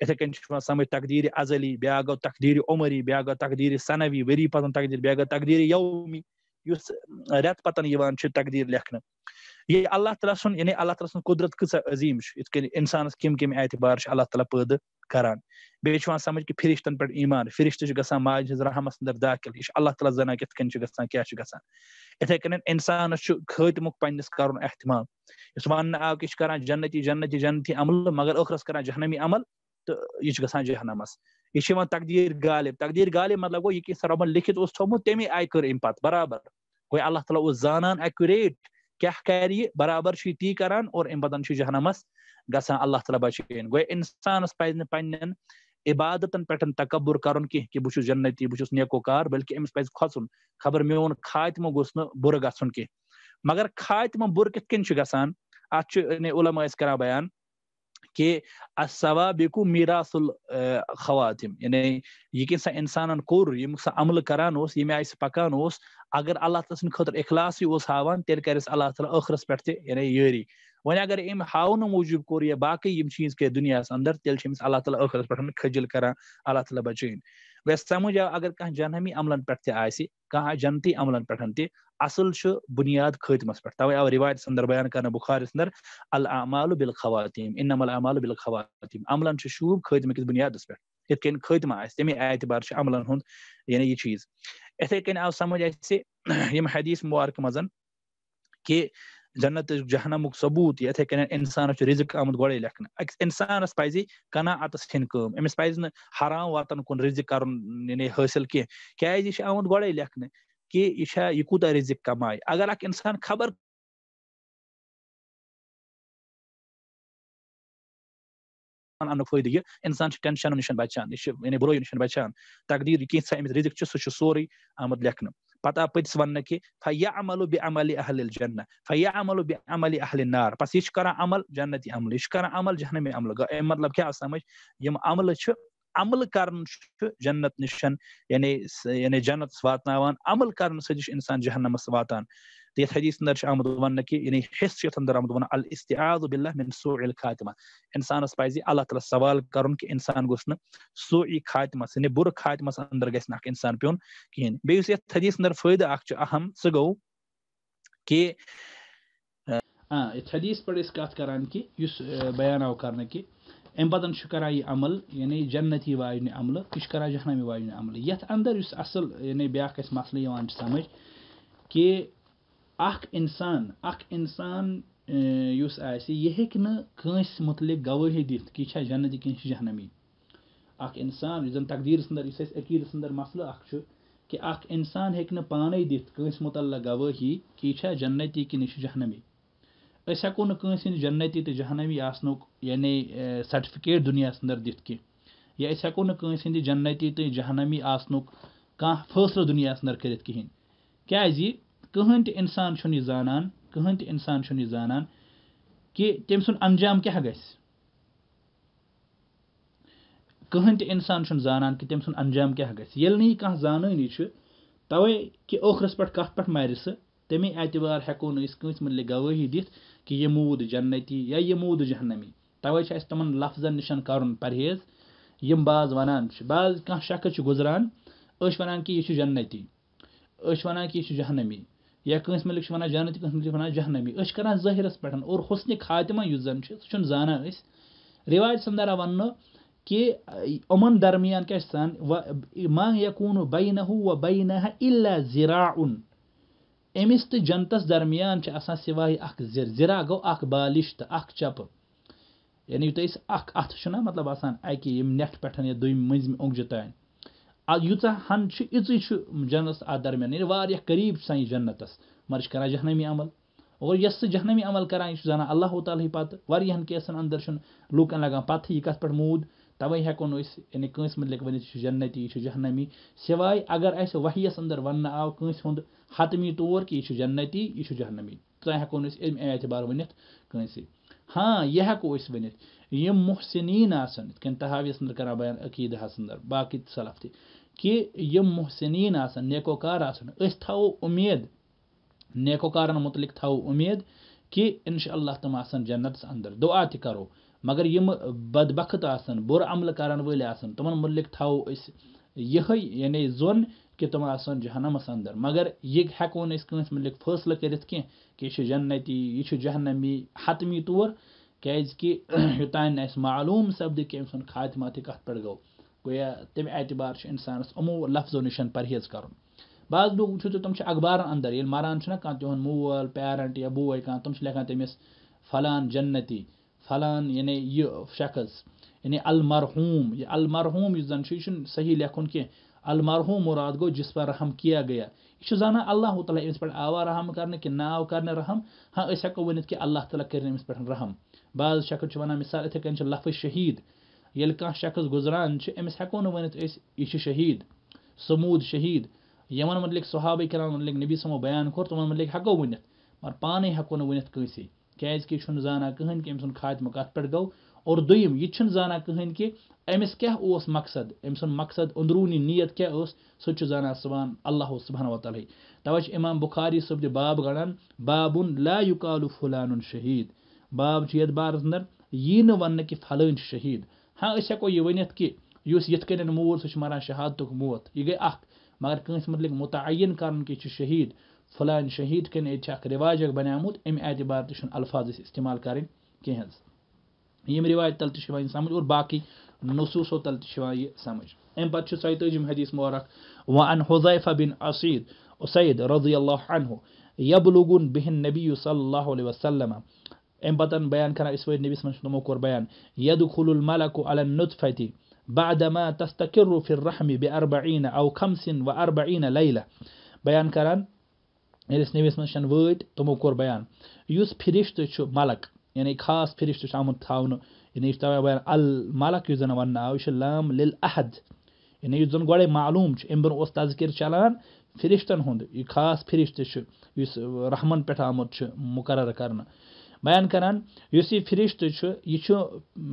اتھے کن سمجھ تقدیر ازلی بیا آو تقد عمری بیا گو تقدیر ثنوی وری پقدیر بیا تقدیر یومی كس ریت پتن ہے تقدیر لکھن یہ اللہ تعالیٰ سن یعنی اللہ تعالیٰ سن قدرت كی عظیم كرت کے انسان کم کم اعتبار سے اللہ تعالیٰ پ کران بیٚیہِ چھُ یِوان سمجھ کہِ فرشتن پھر ایمان فرشت سے گھر ماج رحمت اندر داخل چھُ اللہ تعالیٰ زنان کتان کیا احتِمام یُس پن آو کہِ یہِ چھُ کران جنتی جنتی جنتی عمل مگر غرق کران جہنمی عمل تہٕ تو یہ گانا جہنمس یِوان تقدیٖر غالب تقدیٖر غالب مطلب گوٚو یہِ لیکھِتھ اوس تھوٚمُت ربن آیہِ کٔر آئی کو برابر گوٚو اللہ تعالیٰ اوس زانان اکوریٹ کیاہ کری برابر تی کران اور ام بدن جہنمس گسان اللہ تعالیٰ بچے انسان پہ پین عبادتن پکبر کرنتی بس نیکوکار بلکہ امس پہ کھن خبر میون خاتمہ گوس بر گھن کی مگر خاتمہ بر کت کن گسان ات علماء اس کران بیان کہ اثواب میراث الخواتم یعنی یہ کہ سا انسانن کور یم سا عمل کران اوس یم سم پکان اوس اگر اللہ تعالی سن خاطر اخلاص اوس ہاوان کرس اللہ تعالیٰ غرس پہ یعنی یری اگر یاری ہاون ہاؤن کور یا باقی یم چیز کے دنیا اس اندر تیل اللہ تعالی اخرس غرس خجل کران اللہ تعالی بچین ویسے سمجھ آو اگر کنہمی عمل پھر تیس کئی جنتی عمل پہ اصل بنیاد خاطمہ پوائی آو روایت اندر بیان کر بخار اندر العمال بالخواتی انمال بالخواتی عمل شوب خاطمہ کس بنیاد پہ خاطمہ آس تمہیں اعتبار سے عملن یعنی یہ چیز اتے کن آو سمجھ اس حدیث مبارکہ مزہ جنت جہنم كبوت یعنی کن انسان رزق آمت گوڑے لکھن یعنی انسان پاس کنہ اتس کھن کے حرام وطن كن رزق کرن یعنی حاصل كی کے آمت گھنہ کہ یہ کوتہ رزق کمائے اگر اخان خبر ادھان ٹینشنو نش بچان یہ یعنی بروی نش بچان تقدیر كی رزق سوچ سوری آمت لکھنے پہ پس ونل بملی عمل و بہ عملی اہل نار بس یہ عمل جنتی عمل یہ عمل جہنمی عمل مطلب کیا سمجھ یم عمل سے عمل کرن جنت نشن یعنی یعنی جنت واتا عمل انسان جہنمس واتان Dit hadis në që amë dhëvanë në ki, jeni hisë që të ndër amë al istiadhu billah min su'i l-khatima. Insanës pajzi, Allah të saval karun ki insan gusnë, su'i khatima, se në burë khatima së ndër ak në insan pion, yani Bejus jetë hadis fayda fëjda akë që aham së gëu, ki इत हदीस पर इस कत करान कि बयान आव कर अम पतन करा यह अमल यानी जन्नति वाजन अमल यह करा जहनमी वाजन अमल ये अंदर असल यानी ब्या मसल समझ ki اکھ اکھ اِنسان اِنسان یُس آسہِ اسان انسان اسکہ کنس متعلق گواہی دا جن کن یہ جہن انسان اسن تقدیر اسقیلس ادر مسل کہ انسان ہر پانے دنس متعلق یہِ چھا جنتی کِنہٕ یہِ کن جہنمی أسۍ ہٮ۪کو نہٕ کٲنٛسہِ نس جنتی تہٕ جہنمی آنق یعنی سٹفکیٹ دنیا اندر کینٛہہ یا أسۍ ہٮ۪کو نہٕ کٲنٛسہِ ہِنٛدِ جنتی تہٕ جہنمی آنک کھانا فاصلے دنیا اندر کِہیٖنۍ کیٛازِ کہین تنسان یہ زانان کہین تنسان یہ زان کہ انجام کیا گھین تک انسان زانان کہ تمہیں سند انجام کیا گھل نان توہ کہ خرس پڑ کھتبار ہکو گوٲہی دِتھ دہ یہ موٗد جنتی ہے یہ مود جہن توہس تمہن لفظن نشن پرہیز یہ بعض ونان بعض کم شکران جنتی اشان کہ جہنمی یا کٲنٛسہِ چھِ وَنان ملک کٲنٛسہِ جنت چھِ وَنان جہنمی أسۍ چھِ کَران اس ظاہرس پڑھ حسن خاتمہ أسۍ رِواج سانواج وَننہٕ کہِ یِمَن درمیان کیٛاہ چھِ ما یقوٗن بینہ و کیا أمِس تہٕ جنتَس درمیان چھِ آسان اَکھ زِر زِرا گوٚو اَکھ بالِش تہٕ اَکھ چَپہٕ یعنی یوٗتاہ أسۍ اَکھ اَتھٕ اتھا مطلب آسان اَکہِ ییٚمہِ نٮ۪ٹھ پٮ۪ٹھ یا دم مزم اوٚنٛگجہِ تانۍ یہ ہنتھ جنت ات درمیان یعنی واریاہ قریب سے سا جنتس مگر جہنمی عمل اور اگر جہنمی عمل کرنا یہ زان اللہ تعالی پتہ ویسن اندرشن لوکن لگان پتہ یہ کت پہ مود توئی ہوں یعنی کہ جنتی یہ جہنمی سوائے اگر اس اندر ون آؤس حتمی طور کہ یہ جنتی یہ جہنمی اعتبار ہعتبار تھ ہاں یہ ہوس ورت محسنین تہویس اندر کرنا بیان عقیدہ اندر باقی صلف تھی کہ یم محسنین آسن نیکوکار آسن اس تھاو امید نیکوکارن متعلق تھاو امید کہ ان اللہ تم آسن جنتس اندر دعا تہ کرو مگر یم بدبخت آسن بر عمل کرن ول آسن تمن متعلق تھاو اس تھوئی یعنی زون کہ تم آسن جہنمس اندر مگر یہ کنس متعلق ہکو نسل کہ کر جنتی یہ جہنمی حتمی طور یوتان اس معلوم سپدی کہ ام سن خاتمہ تہ کت گو گویا تمہِ اعتبار چھُ اِنسانَس یِمو لفظو نِش پرہیز کَرُن بعض تِم چھِ اخبارَن اَندَر ییٚلہِ مَران چھُنہ کانٛہہ تِہُنٛد مول پیرَنٛٹ یا بوے کانٛہہ تِم چھِ لیکھان تٔمِس فلان جنتی فلان یعنی یہِ شخص یعنی المرحوٗم المرحوٗم یہِ یُس زَن چھُ یہِ چھُنہٕ صحیح لیکھُن کینٛہہ المرحوٗم مراد گوٚو جس پر رحم کیا گیا یہِ چھُ زانان اللہ تعالیٰ أمِس پٮ۪ٹھ آوا رحم کرنے کے نا کَرنہٕ رحم ہاں أسۍ ہٮ۪کو ؤنِتھ کہِ اللہ تعالیٰ کٔرِنۍ أمِس پٮ۪ٹھ رحم بعض شخص چھِ وَنان مِثال یِتھَے کٔنۍ چھِ لفظ شہیٖد ییٚلہِ کانٛہہ شخص گُزران چھِ أمِس ہٮ۪کو نہٕ ؤنِتھ أسۍ یہِ اسکو شہیٖد سموٗد شہیٖد شہید سمود شہید انتعلق صحاب نبی سمو بیان کور تمہ متعلق ہیکو ورت پانے کہِ أمۍ سُنٛد خاتمہٕ کَتھ پٮ۪ٹھ گوٚو اور دوٚیِم یہِ تہِ چھُنہٕ زانان کٕہٕنۍ کہِ أمِس کہیں اوس مقصد أمۍ سُنٛد مقصد أنٛدروٗنی نیت ٲس سُہ کیا سانا صبح اللہ و صبح و تعلحی توائے امام صٲب تہِ باب گڑان بابُن لا یوکالو فُلانُن شہیٖد باب چھُ یَتھ بارَس کے یی نہٕ وَننہٕ کہِ کہ چھِ شہیٖد ہاں اس مور سران شہادت موت یہ گے اخرہ متعلق متعین کر شہید فلح شہید کھ رواج بنیامت ام اعتبار تم الفاظ استعمال کریں کہ رواج تل تمجھ اور باقی نصوصو تل تش سمجھ ام سویتم حدیث مورک ون حذیفہ بن عصیط اسعید رضی اللہ عنہ بل لوگون بہن نبی صلی اللہ علیہ وسلم إنبتن بيان كان اسوي النبي صلى الله عليه وسلم بيان يدخل الملك على النطفة بعدما تستقر في الرحم بأربعين أو خمس وأربعين ليلة بيان كان نبي إرس نبيس من شنويد تموكور بيان يوس فريشت شو ملك يعني خاص فريشت شو عمد تاون يعني يشتوى بيان الملك يزن وانا ونعو اللام للأحد يعني يزن زَن معلوٗم شو امبر برٛونٛہہ اوس تذکر چلان فرشتن ہُنٛد یہِ خاص فرشتہٕ رحمن پٮ۪ٹھ شو چھُ مُقرر کرنہٕ بیان کران اس یہ یہ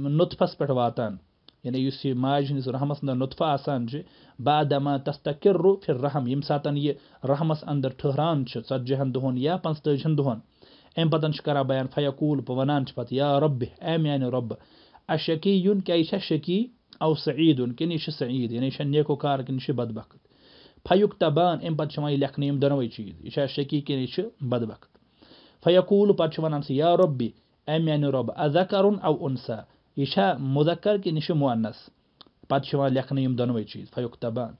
نطفس پہ واتان یعنی اس یہ ماج نطفہ آسان بادما تسر پھر رحم یم سات رحمس اندر ٹھہران ثتی دہن یا پانچ دہن ام پتن بیان فیقول ونان وان یا رب اے میان رب اشکی یون کیا یہ شکی او سعید کن یہ سعید یعنی یہ و کار کن یہ بدبخت پیک تبان ام پتہ یہ لکھنے دونوے چیز یہ شکی کن یہ بدبخت فيقول باتشوان يا ربي أم يعني رب أذكر أو أنثى إشاء مذكر كي نشي مؤنث باتشوان لكن يمدنوي چيز فيكتبان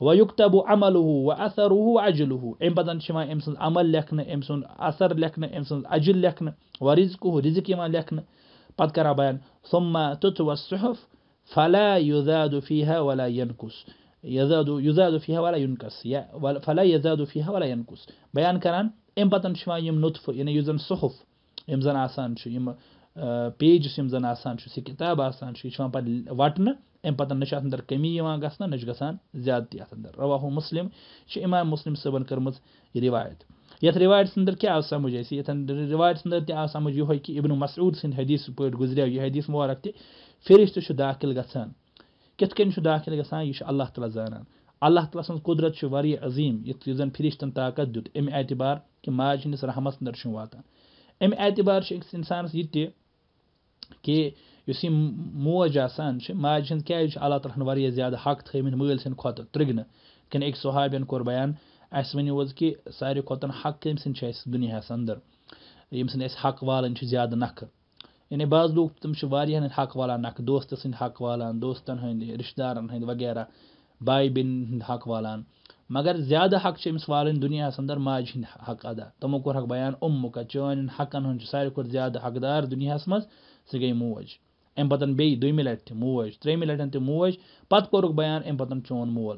ويكتب عمله وأثره وعجله إم بدن شما إمسن عمل لكن إمسن أثر لكن إمسن أجل لكن ورزقه رزق ما لكن بعد كرا بيان ثم تتوى الصحف فلا يزاد فيها ولا ينقص يزاد يزاد فيها ولا ينقص فلا يزاد فيها ولا ينقص بيان كران ام پہ نطف یعنی اس پیجس ہم زنانش کتاب آج پہ وٹن امہ نہ اندر کمی زیادتی نا اندر رواہو مسلم امام مسلم صبن کروایت ری روایت ادر کیا سمجھ ادر روایت اندر تک آؤ سمجھ یہ ابن مصرور سدیث پہ گزری حدیث مبارک تک فریش تش داخل گزان کتن داخل یہِ چھُ اللہ تعالیٰ زانان اللہ تعالیٰ سٕنٛز قُدرت چھِ واریاہ عظیٖم یُتھ یُس زَن فریشت طاقت دیُت اَمہِ اعتبار کہ اَمہِ اعتبار رحمت أکِس اِنسانَس یہِ تہِ کہِ یُس یہِ موج آسان چھِ ماجہِ کیٛازِ چھِ اللہ تعالیٰ ہَن واریاہ زیادٕ حق تھٲیمٕتۍ مٲلۍ سٕنٛدِ تک مل سرگن ایک صحابین کوٚر بیان اَسہِ ؤنِو حظ کہِ ساروی کتن حق کٔمۍ سٕنٛدۍ چھِ قیمت دنیا اندر حق سق چھِ زیادٕ نقل یعنی بعض لوٗکھ تِم چھِ واریاہَن ہٕنٛدۍ حق والان دوستہٕ سٕنٛدۍ حق والان دوستَن ہٕنٛدۍ رِشتہٕ دارَن ہٕنٛدۍ وغیرہ بیٚنٮ۪ن ہٕنٛدۍ حق والان مگر زیادہ حق وال دنیا اندر ماجہ ہند حق ادا تمو کور بیان عمل چان ح حق سی زیادہ حقدار دنیا می موج امن بیمہ توج تری لٹن توج بیان کوران امن چون مول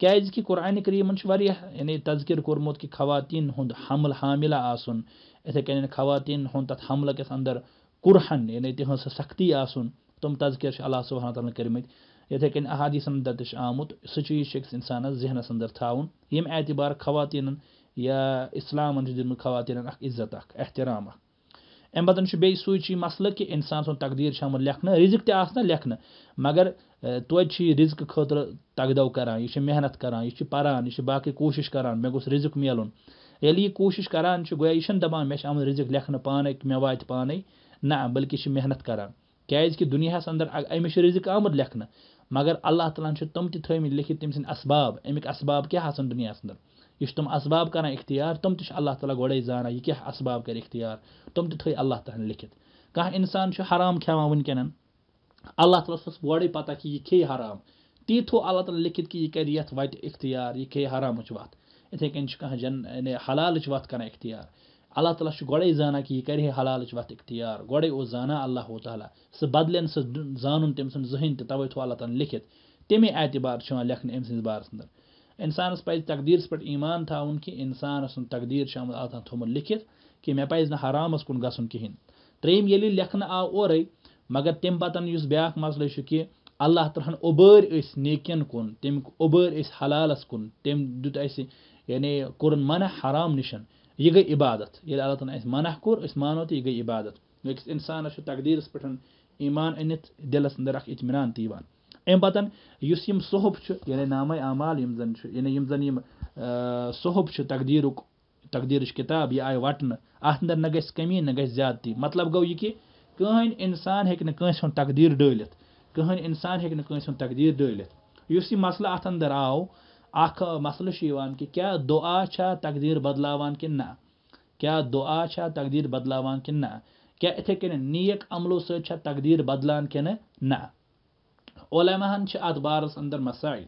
یعنی تذکر کان قرم تذکیر کتین حمل حاملہ آنک خواتین تن حمل کے اندر کورہن یعنی تہن سختی تم تذکر سے اللہ صبح اللہ تعالیٰ کرم کٔنۍ آمُت سُہ چیٖز چھُ أکِس اِنسانَس ذہنَس ذہنس تھاوُن ییٚمہِ اعتبار خواتیٖنَن یا اِسلامَن چھُ دیُتمُت خواتیٖنَن اَکھ اَکھ اَکھ عزت احترام اَمہِ اسلام دواتین ازت اخترام امن کہِ اِنسان سُنٛد تقدیٖر چھُ آمُت لیکھنہٕ رِزِق تہِ آسنہٕ لیکھنہٕ مگر چھُ یہِ رِزقہٕ خٲطرٕ تقدو خطر یہِ كران محنت یہِ یہِ باقٕے کوٗشِش مےٚ گوٚژھ رِزق میلُن ییٚلہِ یہِ کوٗشِش گھس چھُ گویا یہِ یہ گیا مےٚ داان آمُت آمد لیکھنہٕ پانَے مےٚ واتہِ پانَے نہ بٔلکہِ چھِ محنت کیٛازِکہِ دُنیاہَس دنیا أمِس امر رز آمُت لیکھنہٕ مگر اللہ تعالیٰ تم تٔمۍ سٕنٛدۍ اسباب اَمِکۍ اسباب کیٛاہ آسَن دُنیاہَس دنیا یہِ چھِ تِم اسباب کر اختیار تہِ چھِ اللہ تعالیٰ گۄڈَے زانان یہِ کیٛاہ اسباب کر اختیار تھٲے اللہ تعالیٰ لیکھِتھ کانٛہہ اِنسان چھُ حرام کھٮ۪وان وٕنکٮ۪ن اللہ تعالیٰ گۄڈَے پَتہ کہِ یہِ کھیٚیہِ حرام تی تھوٚو اللہ تعالیٰ لیکھِتھ کہِ یہِ کَرِ یَتھ وَتہِ لیکت کہ یہ کری حرام وات اتے کنشن جن یعنی حلالٕچ وَتھ کر اختیار اللہ تعالیٰ گڑے زان کہ حال وت اختیار گڑے اس زانا اللہ تعالیٰ سب بدلے سہ زان تم سن تعالیٰ تنہا لکھ اعتبار سے لکھنے امس سس بار انسان پہ تقدیر پی ایمان تھون کہ انسان سن تقدیر آمد اللہ تعالیٰ تم لکھ مے پہ حرامس کن گہین تریم لکھن آو ارے مگر تم بیا مسلے کہ اللہ تعالیٰ اب نیک تم اب حلال کن تم دس یعنی کورن منع حرام نش یہ گئی عبادت یل اللہ تنہس منع کور مانو تو یہ گئی عبادت ایکسانس تقدیر پیمان اینت دلس اندر اخ اطمینان تیوانس یعنی یعنی مطلب یہ صحبت یعنی نام اعمال یعنی زن صحبیر تقدیر کتاب یہ آئی وٹن ات اندر گژھِ زیادتی مطلب گوین انسان نہٕ کٲنٛسہِ ہُنٛد تقدیٖر ڈٲلِتھ یُس یہِ مسلہ اَتھ اندر آو اکھ چھ کہ کیا دعا چھا تقدیر بدلاوان کن نہ کیا دعا چھا تقدیر بدلاوان کن نہ کیا اتھے کن نیک عملو عملوں چھا تقدیر بدلان کن نہ چھ ات بارس اندر مسائل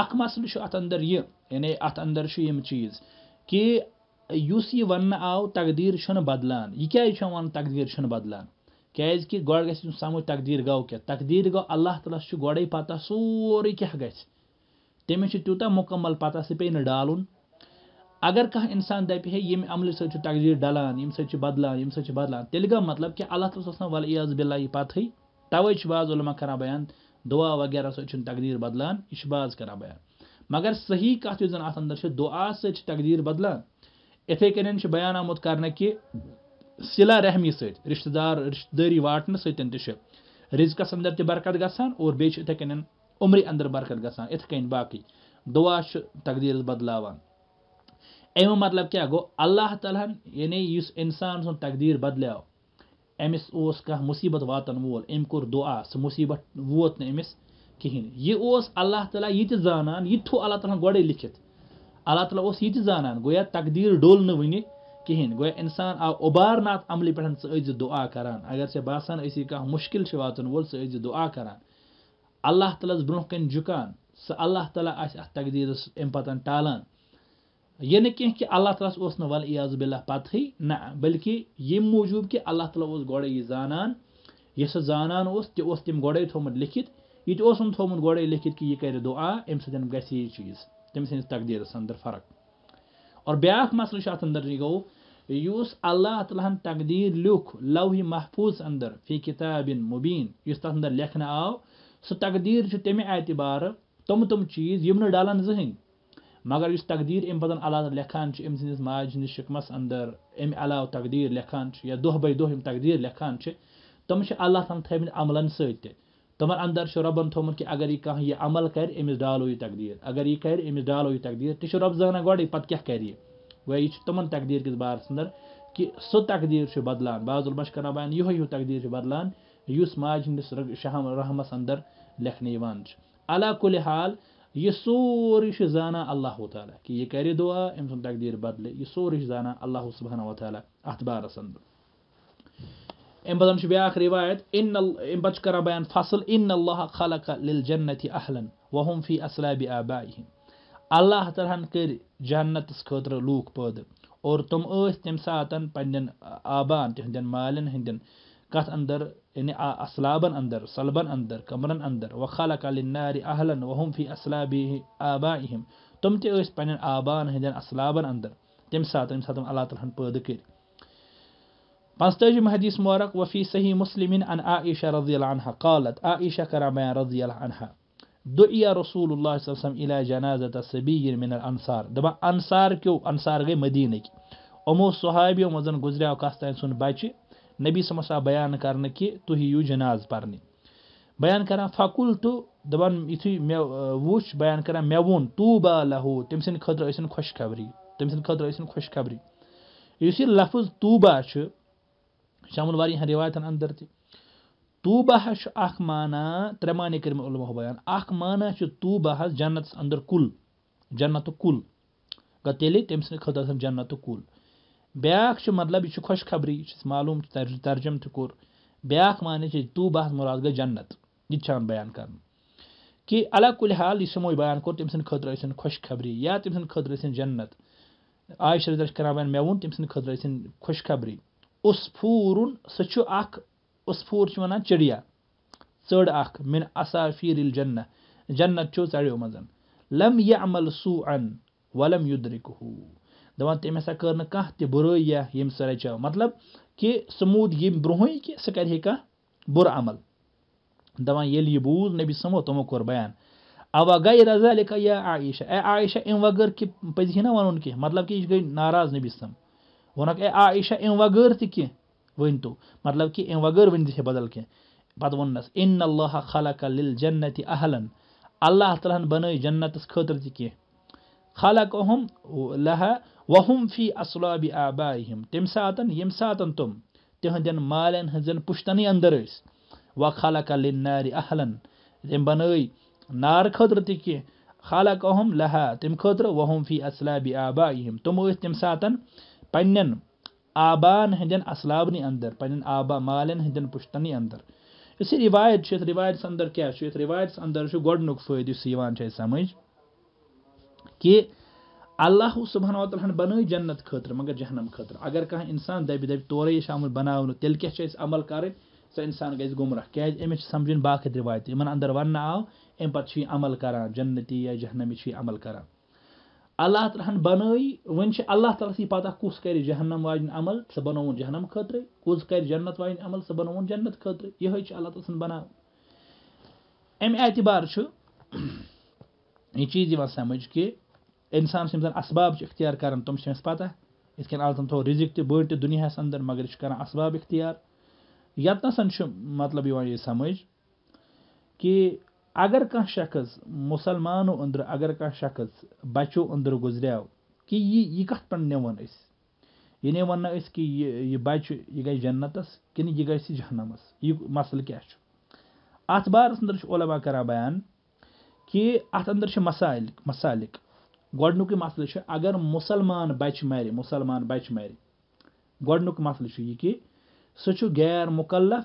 اکھ چھ ات اندر یہ یعنی ات اندر چھ یم چیز کہ یہ ون آو تقدیر چھن بدلان یہ کیا چھ ون تقدیر چھن بدلان کس سمجھ تقدیر گو کی تقدیر گو اللہ تعالی سے گے پتہ سوری گژھِ تٔمِس تمہس تیوٗتاہ مُکمل پَتہ سُہ پیٚیہِ نہٕ ڈالُن اگر کانٛہہ اِنسان دَپہِ ہے ییٚمہِ عملہِ سۭتۍ چھُ تقدیٖر ڈَلان ییٚمہِ سۭتۍ عمل بَدلان ییٚمہِ سۭتۍ سبل بَدلان تیٚلہِ گوٚو مطلب کہِ اللہ تعالیٰ بِلّہ یہِ بل تَوَے چھِ بعض علما کَران بیان دُعا وغیرہ سۭتۍ چھُنہٕ تقدیٖر بَدلان یہِ یہ بعض کَران بیان مگر صحیح کَتھ یُس زَن اَتھ چھِ دُعا سۭتۍ چھِ تقدیٖر بَدلان یِتھَے کٔنۍ کتنا بیان آمُت کَرنہٕ کہِ سلا رحمی سۭتۍ رِشتہٕ دار رِشتہٕ دٲری واٹنہٕ سۭتۍ تہِ چھِ رِزقَس رزق تہِ برکت گژھان اور بیٚیہِ چھِ یِتھَے کٔنۍ عمری اندر برکت برقت گن بعا تقدیر بدلاوان امک مطلب کیا گو اللہ تعالیٰ یعنی اس انسان سند تقدیر بدلی امس کصیبت واتن وول أمۍ کوٚر دُعا سُہ مصیبت ووت نہٕ أمِس کِہیٖنۍ یہِ اوس اللہ تعالیٰ یہِ یہِ تہِ زانان تہِ تھوٚو اللہ تعالیٰ گڑے لیکھِتھ اللہ تعالیٰ اوس یہِ تہِ زانان گویا تقدیٖر ڈوٚل نہٕ وٕنہِ کِہیٖنۍ گویا اِنسان آو گیا انسان آؤ ابارنات عملہ پہ دُعا کر اگر ژےٚ باسان کانٛہہ مُشکِل چھِ واتَن وول ژٕ دُعا د اللہ تعالی بر کن جکان سعالی آئی اتدیر امن ٹالان یہ اللہ تعالی نل یہ آز بل پتہ نہ بلکہ ییٚمہِ موٗجوٗب کہِ اللہ تعالیٰ اوس اوس اوس یہِ یہِ یہِ زانان زانان سُہ تہِ تہِ تٔمۍ تھوٚمُت تھوٚمُت زان یہ کہِ یہِ تم دُعا اَمہِ سۭتۍ گژھِ یہِ چیٖز تٔمۍ سٕنٛدِس تقدیٖرَس اندر فرق اور بیٛاکھ چھُ اَتھ یہِ گوٚو یُس اللہ تعالیٰ تقدیٖر لیوٚکھ لوہہِ محفوٗظ اندر فی کِتابِن مُبیٖن یُس تَتھ اندر لیکھنہٕ آو سُہ تقدیٖر چھُ تَمہِ اعتبارٕ تِم تِم چیٖز یِم نہٕ ڈَلَن زٕہٕنۍ مگر یُس تقدیٖر تقدیر امن اللہ لکھان تھٲیمٕتۍ عملَن سۭتۍ تہِ تِمَن عل چھُ رۄبَن تھوٚمُت کہِ اگر یہِ کانٛہہ یہِ عمل کَرِ أمِس ڈالو یہِ تقدیٖر اگر یہِ یہِ کَرِ أمِس ڈالو تقدیٖر یہ کہمل کرالو یہ تقدیر اگر یہ کرو یہِ تقدیر تشہ گ پہ کیا کر تم تقدیر کس بار اندر کہ سہ تقدیر بدلان باز یِہوٚے ہیوٗ تقدیٖر تقدیر بَدلان یوس ماجن دس شہم رحمَس اندر لکھنے یِوان علا کل حال یہِ سوری چھُ زانان اللہُ تعالیٰ کہِ یہِ کَرِ دُعا أمۍ سُنٛد تقدیٖر بدلے یہِ سوری چھُ زانان اللہُ سبحانہ و تعالی بارَس اندر ام بدن چھِ بیٛاکھ رِوایت اِن اَمہِ پَتہٕ چھُ کران بیان فصل اِن اللہ خلق لِلجنت اہلن وهم فی اسلاب آباہِم اللہ ترہن کر جنت اس خٲطرٕ لوک پٲدٕ اور تِم ٲسۍ تم ساتن پندن آبان تہندن مالن ہندن آبان کتھ اندر یعنی يعني اسلابن اندر سلبن اندر کمرن اندر وخلق للنار اہلا وهم فی اسلاب آبائهم تم تہِ ٲسۍ پنٛنٮ۪ن آبان ہٕنٛدٮ۪ن اسلابن اندر تم سات ییٚمہِ ساتہٕ اللہ تعالیٰ ہن پٲدٕ کٔرۍ پانٛژتٲجِم حدیث مورق وفی صحیح مسلم ان عائشہ رضی اللہ عنہ قالت عائشہ کران بیان رضی اللہ عنہ دُعیا رسول اللہ صلی وسلم الا جنازت صبی من الانصار دبا انصار کیو انصار گٔے مدیٖنٕکۍ یِمو صحابیو منٛز گُزریو کَس تانۍ سُنٛد بَچہِ نبی صمس آپ بیان کرنے کہ تھی یو جناز پہ بیان کرنا فکل تو دان یو مے ویان کر مے ووبا لہو تم سنشخبری تم سہ خوشخبری اس لفظ طوبا سے شامل و روایتن اندر توباہ مانا تر معم علوم مانا جو جنت اندر کل جنت و کل گیلے تم سم جنت و کل بیااق مطلب یہ خوشخبری یہ معلوم ترجم تا مانے معنی دو بہت مراد گئی جنت یہ تعلق کر اللہ حال یہ ہمو بیان کم خبری یا تم سن جنت عائشہ مے وسن خوشخبری اسفور سفور و چڑیا ڑ من اثافیر جنت جنت چو چڑو مز لم یہ عمل سو انک دپان تٔمۍ ہسا کٔر نہٕ کانٛہہ تہِ بُرٲے یا ییٚمہِ یس رَچٲو مطلب کہِ کہ ییٚمہِ یہ کہِ سُہ سر ہے بُرٕ عمل دَپان ییٚلہِ یہِ بوٗز نبی سمو تِمو کوٚر بیان اَوا گٔے رضا لِکھا یا لکھا اے اَمہِ وغٲر کہِ پَزِ ہے نہ وَنُن کینٛہہ مطلب کہِ یہِ گٔے ناراض نبی سم صم اے آیشہ اَمہِ وغٲر تہِ کینٛہہ ؤنۍتو مطلب کہ ام بغیر ین ہے بدل کینٛہہ پَتہٕ ووٚننَس پہ اللہ خلق لِل جنت اہلن اللہ تعالیٰ بنائے جنتس خطر تک کھل خالہ اوہم لہ وہم فی الابی آبا تم ساتن یم ساتن تم تہندین مالین مال پشتنی اندر ث خالہ عل نار اہلن تم بن نار خطر تین خالق اہم لہٰ تم خطر وہم فی اصلابی آبا تم تم ساتن سات پابان اسلابنی اندر آبا مالین مال پشتنی اندر اس روایت چھت روایت اندر کیا چھت روایتس اندر گید اس سمجھ کہ اللہ ہو صبح ہن بنائی جنت خطرے مگر جہنم خطر اگر کسان دب دب تور عمل بنانا تیل کیامل کریں سا انسان گز گمرہ کمس سمجھن باقی وات اندر ون آؤ امت سے یہ عمل کر جنتی یا جہنمی عمل کر اللہ تعالیٰ تعالی بن و اللہ تعالیس یہ پتہ کس جہنم واجن عمل سہ بنو جہنم خاطر کس کر جنت وا عمل سہ بنو جنت خطر یہ اللہ تعالیٰ تعالی بن امتبار یہ چیز سمجھ کہ انسان سبباب سے اختیار کر تمہیں تھوٚو رِزِق تہِ بٔڑۍ تہِ دُنیاہَس اندر مگر یہِ چھُ یہ اسباب اختیار چھُ مطلب یِوان یہِ سَمٕجھ کہِ اگر کانٛہہ شخص مُسلمانو أنٛدرٕ اگر کانٛہہ شخص بَچو أنٛدرٕ گُزریو کہِ یہِ یہِ کَتھ پٮ۪ٹھ نِوان أسۍ بچو اندر گزری کہ یہ یہِ پہ یہ ون اس کہ بچہ یہ گی جنتس کن یہ گہنمس یہ مسل کھارس اندر علما کَران بیان کہِ اَتھ کہدر چھِ مسائل مسائل گۄڈٕنیُکُے مسلہٕ چھُ اگر مُسلمان بَچہِ مَرِ مُسلمان بَچہِ مَرِ گۄڈٕنیُک مسلہٕ چھُ یہِ کہِ سُہ چھُ غیر مُکلف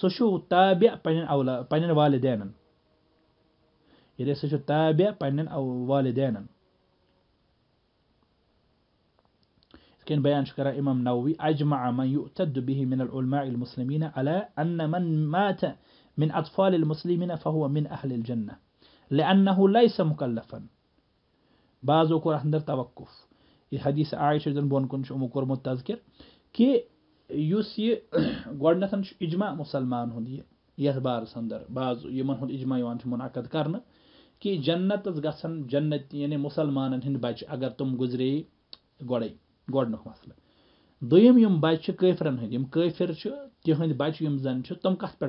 سُہ چھُ تابع پنٛنٮ۪ن اولاد پنٛنٮ۪ن والدینَن یعنی سُہ چھُ تابع پنٛنٮ۪ن والدینَن یِتھ کٔنۍ بیان چھُ کَران اِمام نووی اجمع من يؤتد به من العلماء المسلمین على ان من مات من اطفال المسلمین فهو من اهل الجنة لأنه ليس مكلفا بازو اندر توقف یہ حدیث عائشہ زن بون کن بن کنو کتکر کہ اس اجماع مسلمان ہند یہ یھ بار اندر بازو اجمہ منعقد کرنے کہ جنتس جنت یعنی مسلمان ہند بچہ اگر تم گزرے گوڑے مسئلہ گو گھ مسل دم بچہ قفرن ہندر تہدن تم کٹ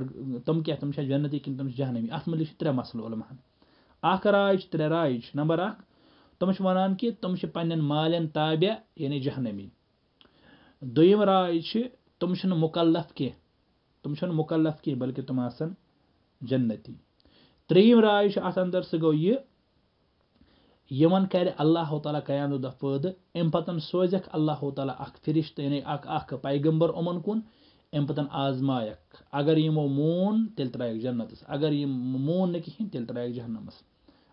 تم کیا جنتی کم جہن ات ملے مسل علم اخ راج ترے راج نمبر ا تم ونان کہ تم پن مال تابع یعنی جہنمی دیم رائے تم مکلف کی تم مکلف کی بلکہ تم آ جنتی تریم رائے ات اندر سہ گو یہ یمن کر اللہ تعالیٰ قیام دہ پد یعنی امن سوز اللہ تعالیٰ اخرش تو یعنی اک پیغمبر ان پزمائک اگر ہم مون تیل ترائک جنتس اگر مون نہین تیل ترائک جہنمس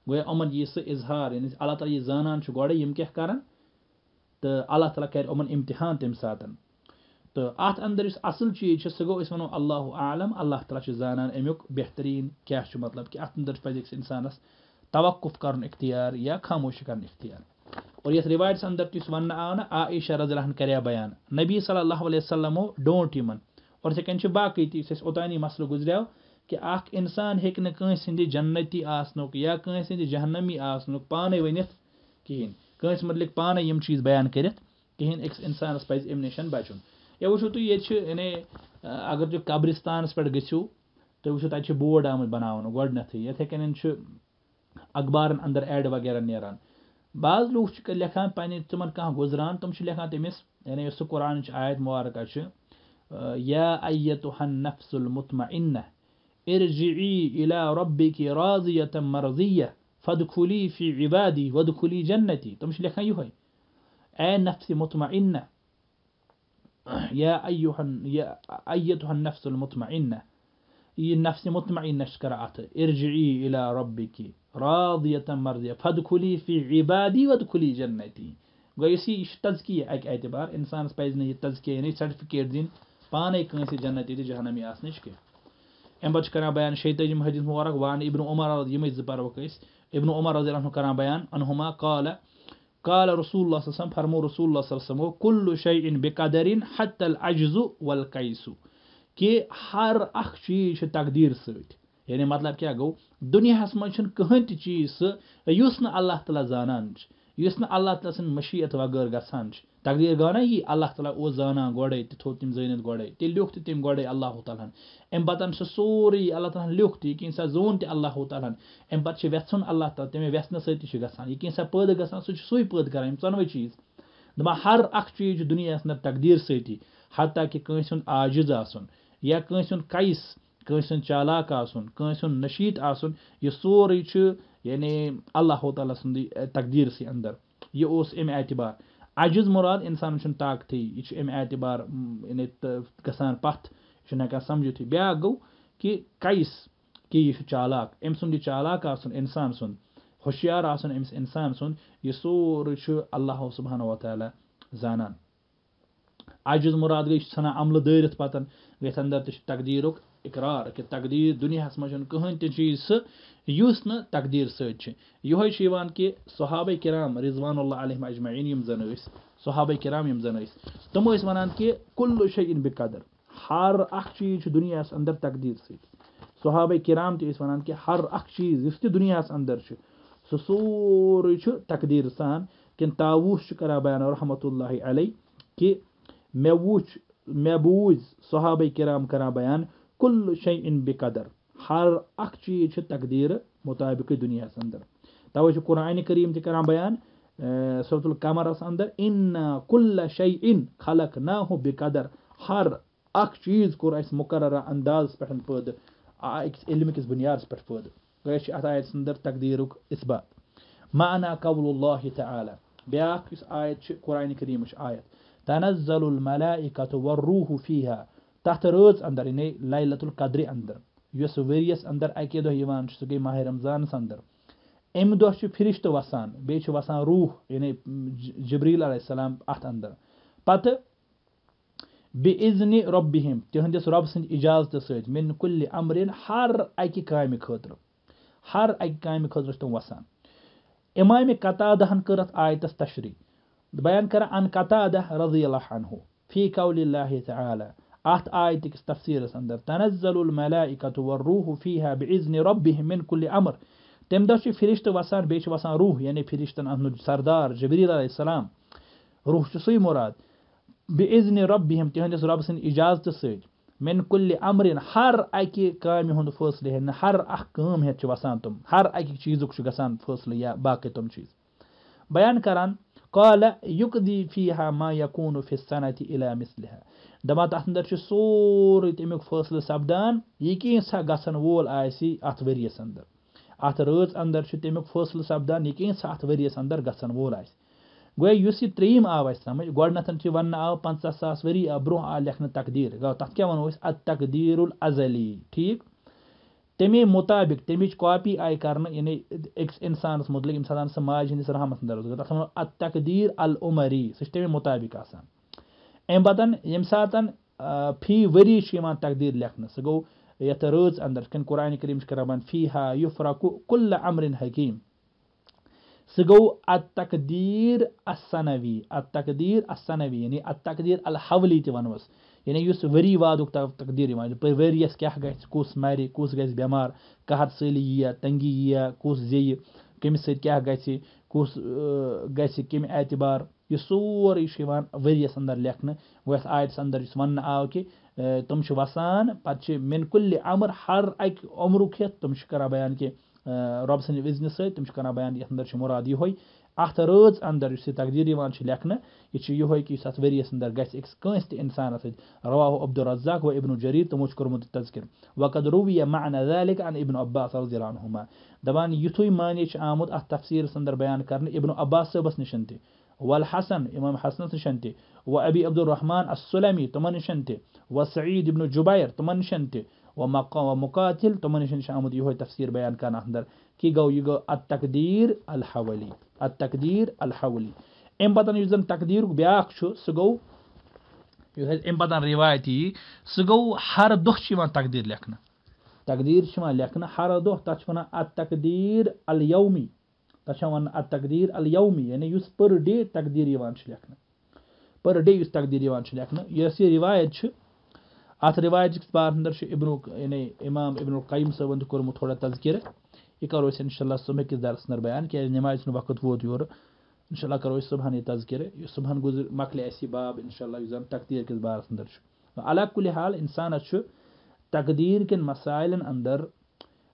گویا گیا سُہ سظہار یعنی اللہ تعالیٰ یہِ زانان چھُ یِم کیٛاہ گان تہٕ اللہ تعالیٰ کَرِ کر امتحان یُس اَصٕل چیٖز ات سُہ گوٚو أسۍ وَنو اللہ عالم اللہ تعالیٰ چھُ زانان اَمیُک بہتریٖن کیٛاہ چھُ مطلب کہِ اَتھ کہ اندر پہ انسانس توقف کرختیار یا خاموشی کَرُن اختیار اور یَتھ تہِ یُس وَننہٕ آو ون آ رضی اللہ کَریا بیان نبی صلی اللہ علیہ وسلمو ڈونٹ یِمَن اور یِتھَے کٔنۍ چھِ باقٕے تہِ یُس اَسہِ اوٚتانی مسلسل گُزریو کہ اکھ انسان ہیٚکہِ نہٕ کٲنٛسہِ ہند جنتی آسنُک یا کٲنٛسہِ یاد جہنمی آسنُک پانَے ؤنِتھ کِہیٖنۍ کٲنٛسہِ ورنت پانَے یِم چیٖز بیان کٔرِتھ کِہیٖنۍ أکِس اِنسانَس پَزِ اَمہِ نِش بَچُن یا وٕچھو تُہۍ ییٚتہِ چھِ یعنی اگر تُہۍ تُہۍ قبرِستانَس پٮ۪ٹھ گٔژھِو وٕچھِو تَتہِ چھِ بوڑ آمٕتۍ بَناونہٕ گۄڈنٮ۪تھٕے یِتھَے کٔنۍ گنج اخبارَن اندر اٮ۪ڈ وغیرہ نیران بعض چھِ لیکھان پنٛنہِ تِمَن کانٛہہ گُزران تم چھِ لیکھان تٔمِس یعنی یۄس سُہ قرآنٕچ آیت مبارکہ تہن نفس الماعن ارجعي إلى ربك راضية مرضية فادخلي في عبادي وادخلي جنتي تمشي لك أيها أي نفس مطمئنة يا أيها يا أيتها النفس المطمئنة نفس مطمئنة شكرعت ارجعي إلى ربك راضية مرضية فادخلي في عبادي وادخلي جنتي گوس تزكية تزکیہ اکہ اعتبار إنسان پزن یہ تزكية یعنی سرٹفکیٹ دن پانے کنس جنتی تو جہنمی آس نش امن پہ بیان شیتم حد عق وان ابن عمر زروق ابن عمر رض اللہ بیان انہما کالہ قالہ رسول اللہ فرمو رسول اللہ صلی گل شعیع بے قدر حتل اجزو ول قیسو کہ ہر اخ چیز تقدیر یعنی مطلب کیا گو دس مجھے کہین تیز اللہ تعالیٰ زانان زان اللہ تعالیٰ سشیت بغیر گان تقدیر گانا یی اللہ تعالیٰ اوس زانان گۄڈَے تہِ گوڑے تٔمۍ زٲنِتھ گۄڈَے تھی لیوٚکھ تہِ تٔمۍ گۄڈَے اللہُ تعالیٰ ہَن اَمہِ امن سورُے اللہ تعالیٰ ہَن لیوٚکھ لوگ تک کی زون تہِ اللہُ تعالیٰ ہَن اَمہِ پَتہٕ پہ وٮ۪ژھُن اللہ تعالیٰ تَمے وٮ۪ژھنہٕ سۭتۍ تمہیں ویسن سی گاڑی یہ سا پاس سو پید کرو چیز در اک چیز دنیا اندر تقدیر ستی حتہ کہنس آنیا قیس چالاک آسُن آسُن کٲنٛسہِ ہُنٛد یہِ سورُے چھُ یعنی اللہُ تعالیٰ تقدیٖرسٕے اَندَر یہِ اوس اَمہِ اعتبار اجز مراد یہِ چھُ اَمہِ اعتبار یعنی سَمجھِتھٕے بیٛاکھ گوٚو کہِ کَیِس کہِ یہِ چھُ چالاک أمۍ سُنٛد یہِ ام آسُن آسان سد ہوشیار آس ان سوری اللہ سبحان و تعالی زانا اجز مراد گئی ثنان عمل دس اندر تش تقدیٖرُک اقرار کہ تقدیر دنیا من کہین تہ تیز سہس ست یہ کہ صحابہ کرام رضوان اللہ علیہ اجمعین زن صحابہ کرام زن یس تم ونان کہ کل بہ بقدر ہر اخ چیز دنیا اندر تقدیر ست صحابہ کرام ونان کہ ہر اخ چیز اس دنیا اندر سہ سوری تقدیر سان کن تعاس کرا بیان رحمت اللہ علیہ کہ مے مے بوز صحابہ کرام کر بیان كل شيء بِقدر هر اکھ چیٖز چھُ تقدیٖرٕ مُطٲبِق دُنیاہَس اندر تَوَے چھُ قرآنہِ کریٖم تہِ کَران بیان صوٗرتُ اه، القمر اندر ان كل شيء خلقناه بِقدر هر اکھ چیٖز کوٚر اَسہِ مقرر انداز پٮ۪ٹھ پد ایکس علمہٕ کِس بُنیادَس پٮ۪ٹھ پٲدٕ گٔے چھِ اَتھ آیَس اندر تقدیٖرُک اِسبات معنا قول الله تعالى بیٛاکھ آیت چھِ کریم کریٖمٕچ آیت تنزل الملائکة والروح فيها رٲژ اندر یعنی لئی لت القدر ادر اس ورس اندر اکے سُہ گٔے ماہِ رمضانس اندر امہ دہرش تو وسان چھُ وسان روح یعنی جبریٖل علیہ السلام اندر بے عزنہِ رۄبِہِم تِہنٛدِس رۄبہٕ سٕنٛدِ اِجازتہٕ سۭتۍ مِن کُلہِ امرِن ہر کامہِ خٲطرٕ ہر کامہِ خٲطرٕ اکام خطر وسان کٔر قطعہ کریتس تشریح بیان کران ان قطادہ رضی اللہ عنہ فی قول اللہ عالیہ أحد آيتك تفسير سندر تنزل الملائكة والروح فيها باذن ربهم من كل امر تم فرشت وسان بيش وسان روح يعني فرشت أنه سردار جبريل عليه السلام روح شصي مراد باذن ربهم تهندس رب سن إجازة سۭتۍ من كل امر هر أكي كامي هند فصل هن هر أحكام هت ہیٚتھ چھِ وَسان تِم ہر اَکہِ چیٖزُک چھُ گژھان تِم چیٖز بيان كران قال يقضي فيها ما يكون في السنة إلى مثلها دپان تک اندر سوری تیک فاصل سپدان یہ کیسا گن آت وریس اندر آت چھُ تَمیُک فٲصلہٕ سَپدان یہِ کینٛژھا اَتھ ؤریَس اندر گژھن وول آسہِ آئی یُس یہِ ترٛیٚیِم آو اَسہِ سَمٕجھ گۄڈنٮ۪تھ چھِ وَننہٕ آو پنٛژاہ ساس ؤری برونٛہہ آو لیکھنہٕ تقدیٖر تقدیٖر گوٚو تَتھ کیٛاہ وَنو أسۍ ٹھیٖک لنا تقدیر گیا و تقدیر الضلی ٹھیک تمے مطابق تم کا آئی کران سات سم ماج ہندس رحمت اندر تک وت تقدیر العمری تَمے مُطابِق آسان اَمہِ پَتَن ییٚمہِ ساتَن فی ؤری چھِ یِوان تقدیٖر لیکھنہٕ سُہ گوٚو یَتھ رٲژ اَندَر یِتھ کٔنۍ قرآنِ کریٖم چھِ کران بنٛد فی ہا یُفرَقُ کُلہِ اَمرِن حکیٖم سُہ گوٚو اَتھ تقدیٖر اَسَنَوی اَتھ تقدیٖر اَسَنَوی یعنی اَتھ تقدیٖر الحولی تہِ وَنوَس یعنی یُس ؤری وادُک تقدیٖر یِوان ؤریَس کیٛاہ گژھِ کُس مَرِ کُس گژھِ بٮ۪مار قحط سٲلی یِیا تنٛگی یِیا کُس زیٚیہِ کٔمِس سۭتۍ کیٛاہ گژھِ کُس گژھِ کمہِ اعتبار یہ سوری غریس اندر لکھن گیس آیتس اندر اس ون آو کہ تم وسان پہ مل عمر ہر اکمر ہیت تمان کہ رب سزن سی تم کر بیان یہ اندر مراد یہ راست اندر اس تقدیر لکھن کہ وریس اندر گیس ایکس تنسان سر روا ہو عبد الرزاق و تِمو چھُ کوٚرمُت کتکر وقت رویہ مہلک ان ابن عبا دَپان رحمہ معنی چھُ آمُت اَتھ تفسیٖرَس اندر بیان کر ابنو عباس صٲبَس نِش تہِ والحسن امام حسن شنتي وابي عبد الرحمن السلمي تمن شنتي وسعيد بن جبير تمن شنتي ومقام ومقاتل تمن شنتي شامد یہ تفسير بيان كان اندر كي گو یہ التقدير الحولي التقدير الحولي ام بدن يزن تقدير تقدیرُک بیٛاکھ چھُ سُہ گوٚو یُس اَسہِ اَمہِ پَتَن رِوایت یی سُہ تقدير ہر دۄہ چھِ یِوان تقدیٖر لیکھنہٕ تقدیٖر چھِ یِوان تب جاندیر ال یومی یعنی اس پے تقدیر لکھن پے اس تقدیر لکھن اسی رواج اتھ رواج کس بار اندر ابنک یعنی امام ابروں قیم صبن تو کم تھوڑا تذکیر یہ کرو انکس دارس اندر بیان کی نماز وقت ووت یور ان کرو صبح یہ تذکر یہ صبح گزر مکل اس باب ان شاء اللہ تقدیر کس بار اندر اللہ کل حال انسانہ تقدیر کسائل اندر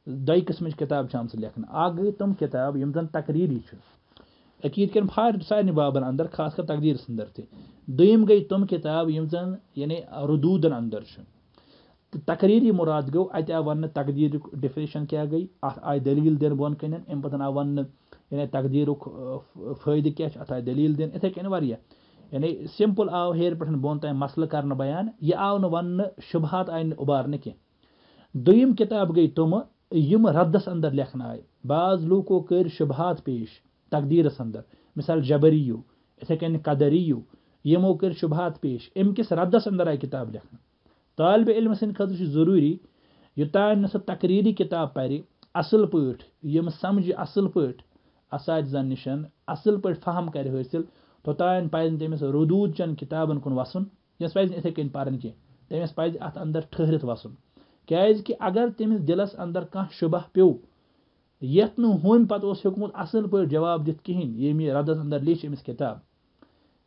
دۄیہِ قٕسمٕچ کِتاب چھِ آمژٕ لیکھنہٕ اَکھ گٔے تِم کِتاب یِم زَن تقریٖری چھِ عقیٖد کٮ۪ن فار سارے بابَن اَندَر خاص کر تقدیٖرَس اَندَر تہِ دوٚیِم گٔے تِم کِتاب یِم زَن یعنی اَندَر چھِ تہٕ تقریٖری مُراد گوٚو اَتہِ آو وَننہٕ تقدیٖرُک تقدیر کیٛاہ گٔے اَتھ آیہِ دٔلیٖل دِنہٕ بۄن کَنٮ۪ن اَمہِ امپن آو وَننہٕ یعنی تقدیٖرُک فٲیدٕ کیٛاہ وی اَتھ آیہِ دٔلیٖل دِنہٕ یِتھَے کٔنۍ واریاہ یعنی سِمپٕل آو پٮ۪ٹھ بۄن ہان مسل کَرنہٕ بیان یہِ آو نہٕ وَننہٕ شُبہات آیہِ نہٕ اُبارنہٕ کینٛہہ دوٚیِم کِتاب گٔے تِمہٕ یم ردس اندر لکھن آئے بعض لوکو کر شبہات پیش تقدیرس اندر مثال جبریو اتھے کن قدریو یمو کر شبہات پیش ام کس ردس اندر آئی کتاب لکھن طالب علم سند خطر ضروری یوتان نا تقریری کتاب پہ اصل پٹ یم سمجھ اصل پٹ پاتذہ نشن اصل پٹ فہم کر حاصل توتان پہ تمس ردود چن کتابن کن وسن یس پہ اتھے کن پہ کی تمس پھر اندر ٹھہرت وسن اگر کمس دلس اندر پَتہٕ اوس ہیوٚکمُت اَصٕل پٲٹھۍ جواب دِتھ کِہیٖنۍ ییٚمہِ یہِ لیٚچھ أمِس کِتاب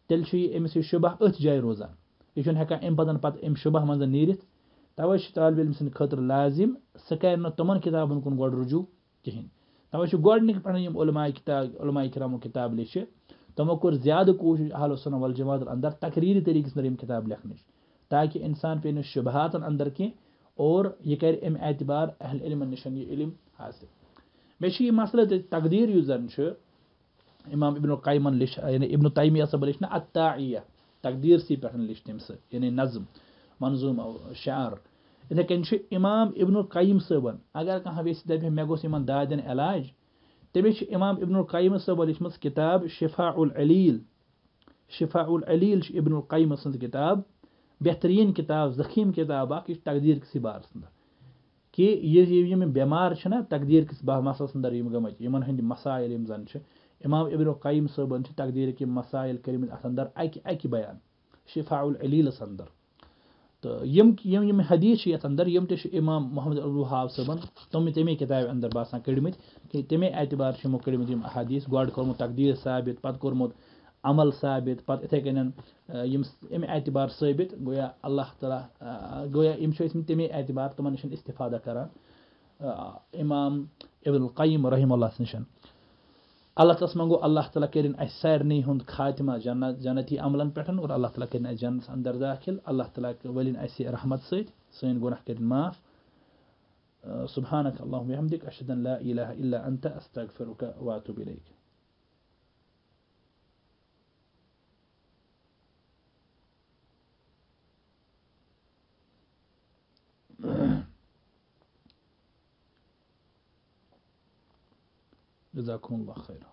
تیٚلہِ چھُ یہِ أمِس یہِ شُبہ أتھۍ جایہِ روزان یہِ چھُنہٕ ہٮ۪کان اَمہِ پَتہٕ اَمہِ شُبہ منٛز نیٖرِتھ تَوَے توائے طالبہِ علم سٕنٛدِ خٲطرٕ لازِم سُہ کَرِ نہٕ تِمَن کِتابَن کُن گۄڈٕ رُجوٗع کِہیٖنۍ تَوَے سر لازم سکن کتابن کن گجو کھینچ گی علمائے علامہ کرموں کتاب لچھ تموش السلام و الجماد اندر منٛز یِم کِتاب لیکھنٕچ تاکہِ اِنسان پیٚیہِ نہٕ شُبہاتَن اندر کینٛہہ اور یہ اعتبار اہل علم نش علم حاصل میں یہ مسلے تقدیر امام ابن القیمن القائم یعنی ابن الطعمیہ صب لا اطائیہ تقدیر سی پھن یعنی نظم منظوم شعار اتے کن امام ابن القیم صبن اگر کہیس دبا مے گھس ان داد علج تمے امام ابن القائم صبح لچم کتاب شفا الاعل شفا الاعلی ابن القائم ستاب بہترین کتاب زخیم کتاب اقدیر کسی بار کہ یہ بیمار بمارہ تقدیر کس مسائل اندر گمت ان مسائل زن سے امام ابرو قیم تقدیر کے مسائل کرم اندر اکہ اکہ بیان شفاع شفالس اندر تو یم حدیث اندر یم تہ امام محمد الوہاب صبن تم صمے کتاب اندر باسان کڑم اعتبار سے ہموں کڑمت احادیث حدیث گاڑ تقدیر ثابت پتہ کم عمل ثابت پتہٕ یِتھٕے کٔنۍ یِم اعتبار ثابت گویا الله تعالیٰ گویا آه، یِم شو اسم تمے اعتبار تِمن نِش استفادہ کران آه، امام ابن القیٖم رحم الله سنشن الله تعالیٰ ہس الله اللہ تعالیٰ کٔرِنۍ اَسہِ سارنٕے ہُنٛد خاتمہ جنت جنتی عملن پٹن اور الله تعالیٰ کٔرِنۍ جنت اندر داخل الله تعالیٰ ؤلِنۍ اَسہِ رحمت سۭتۍ سٲنۍ گۄناہ کٔرِنۍ معاف آه، سبحانك اللهم وبحمدك اشهد ان لا اله الا انت استغفرك واتوب اليك جزاكم الله خيرا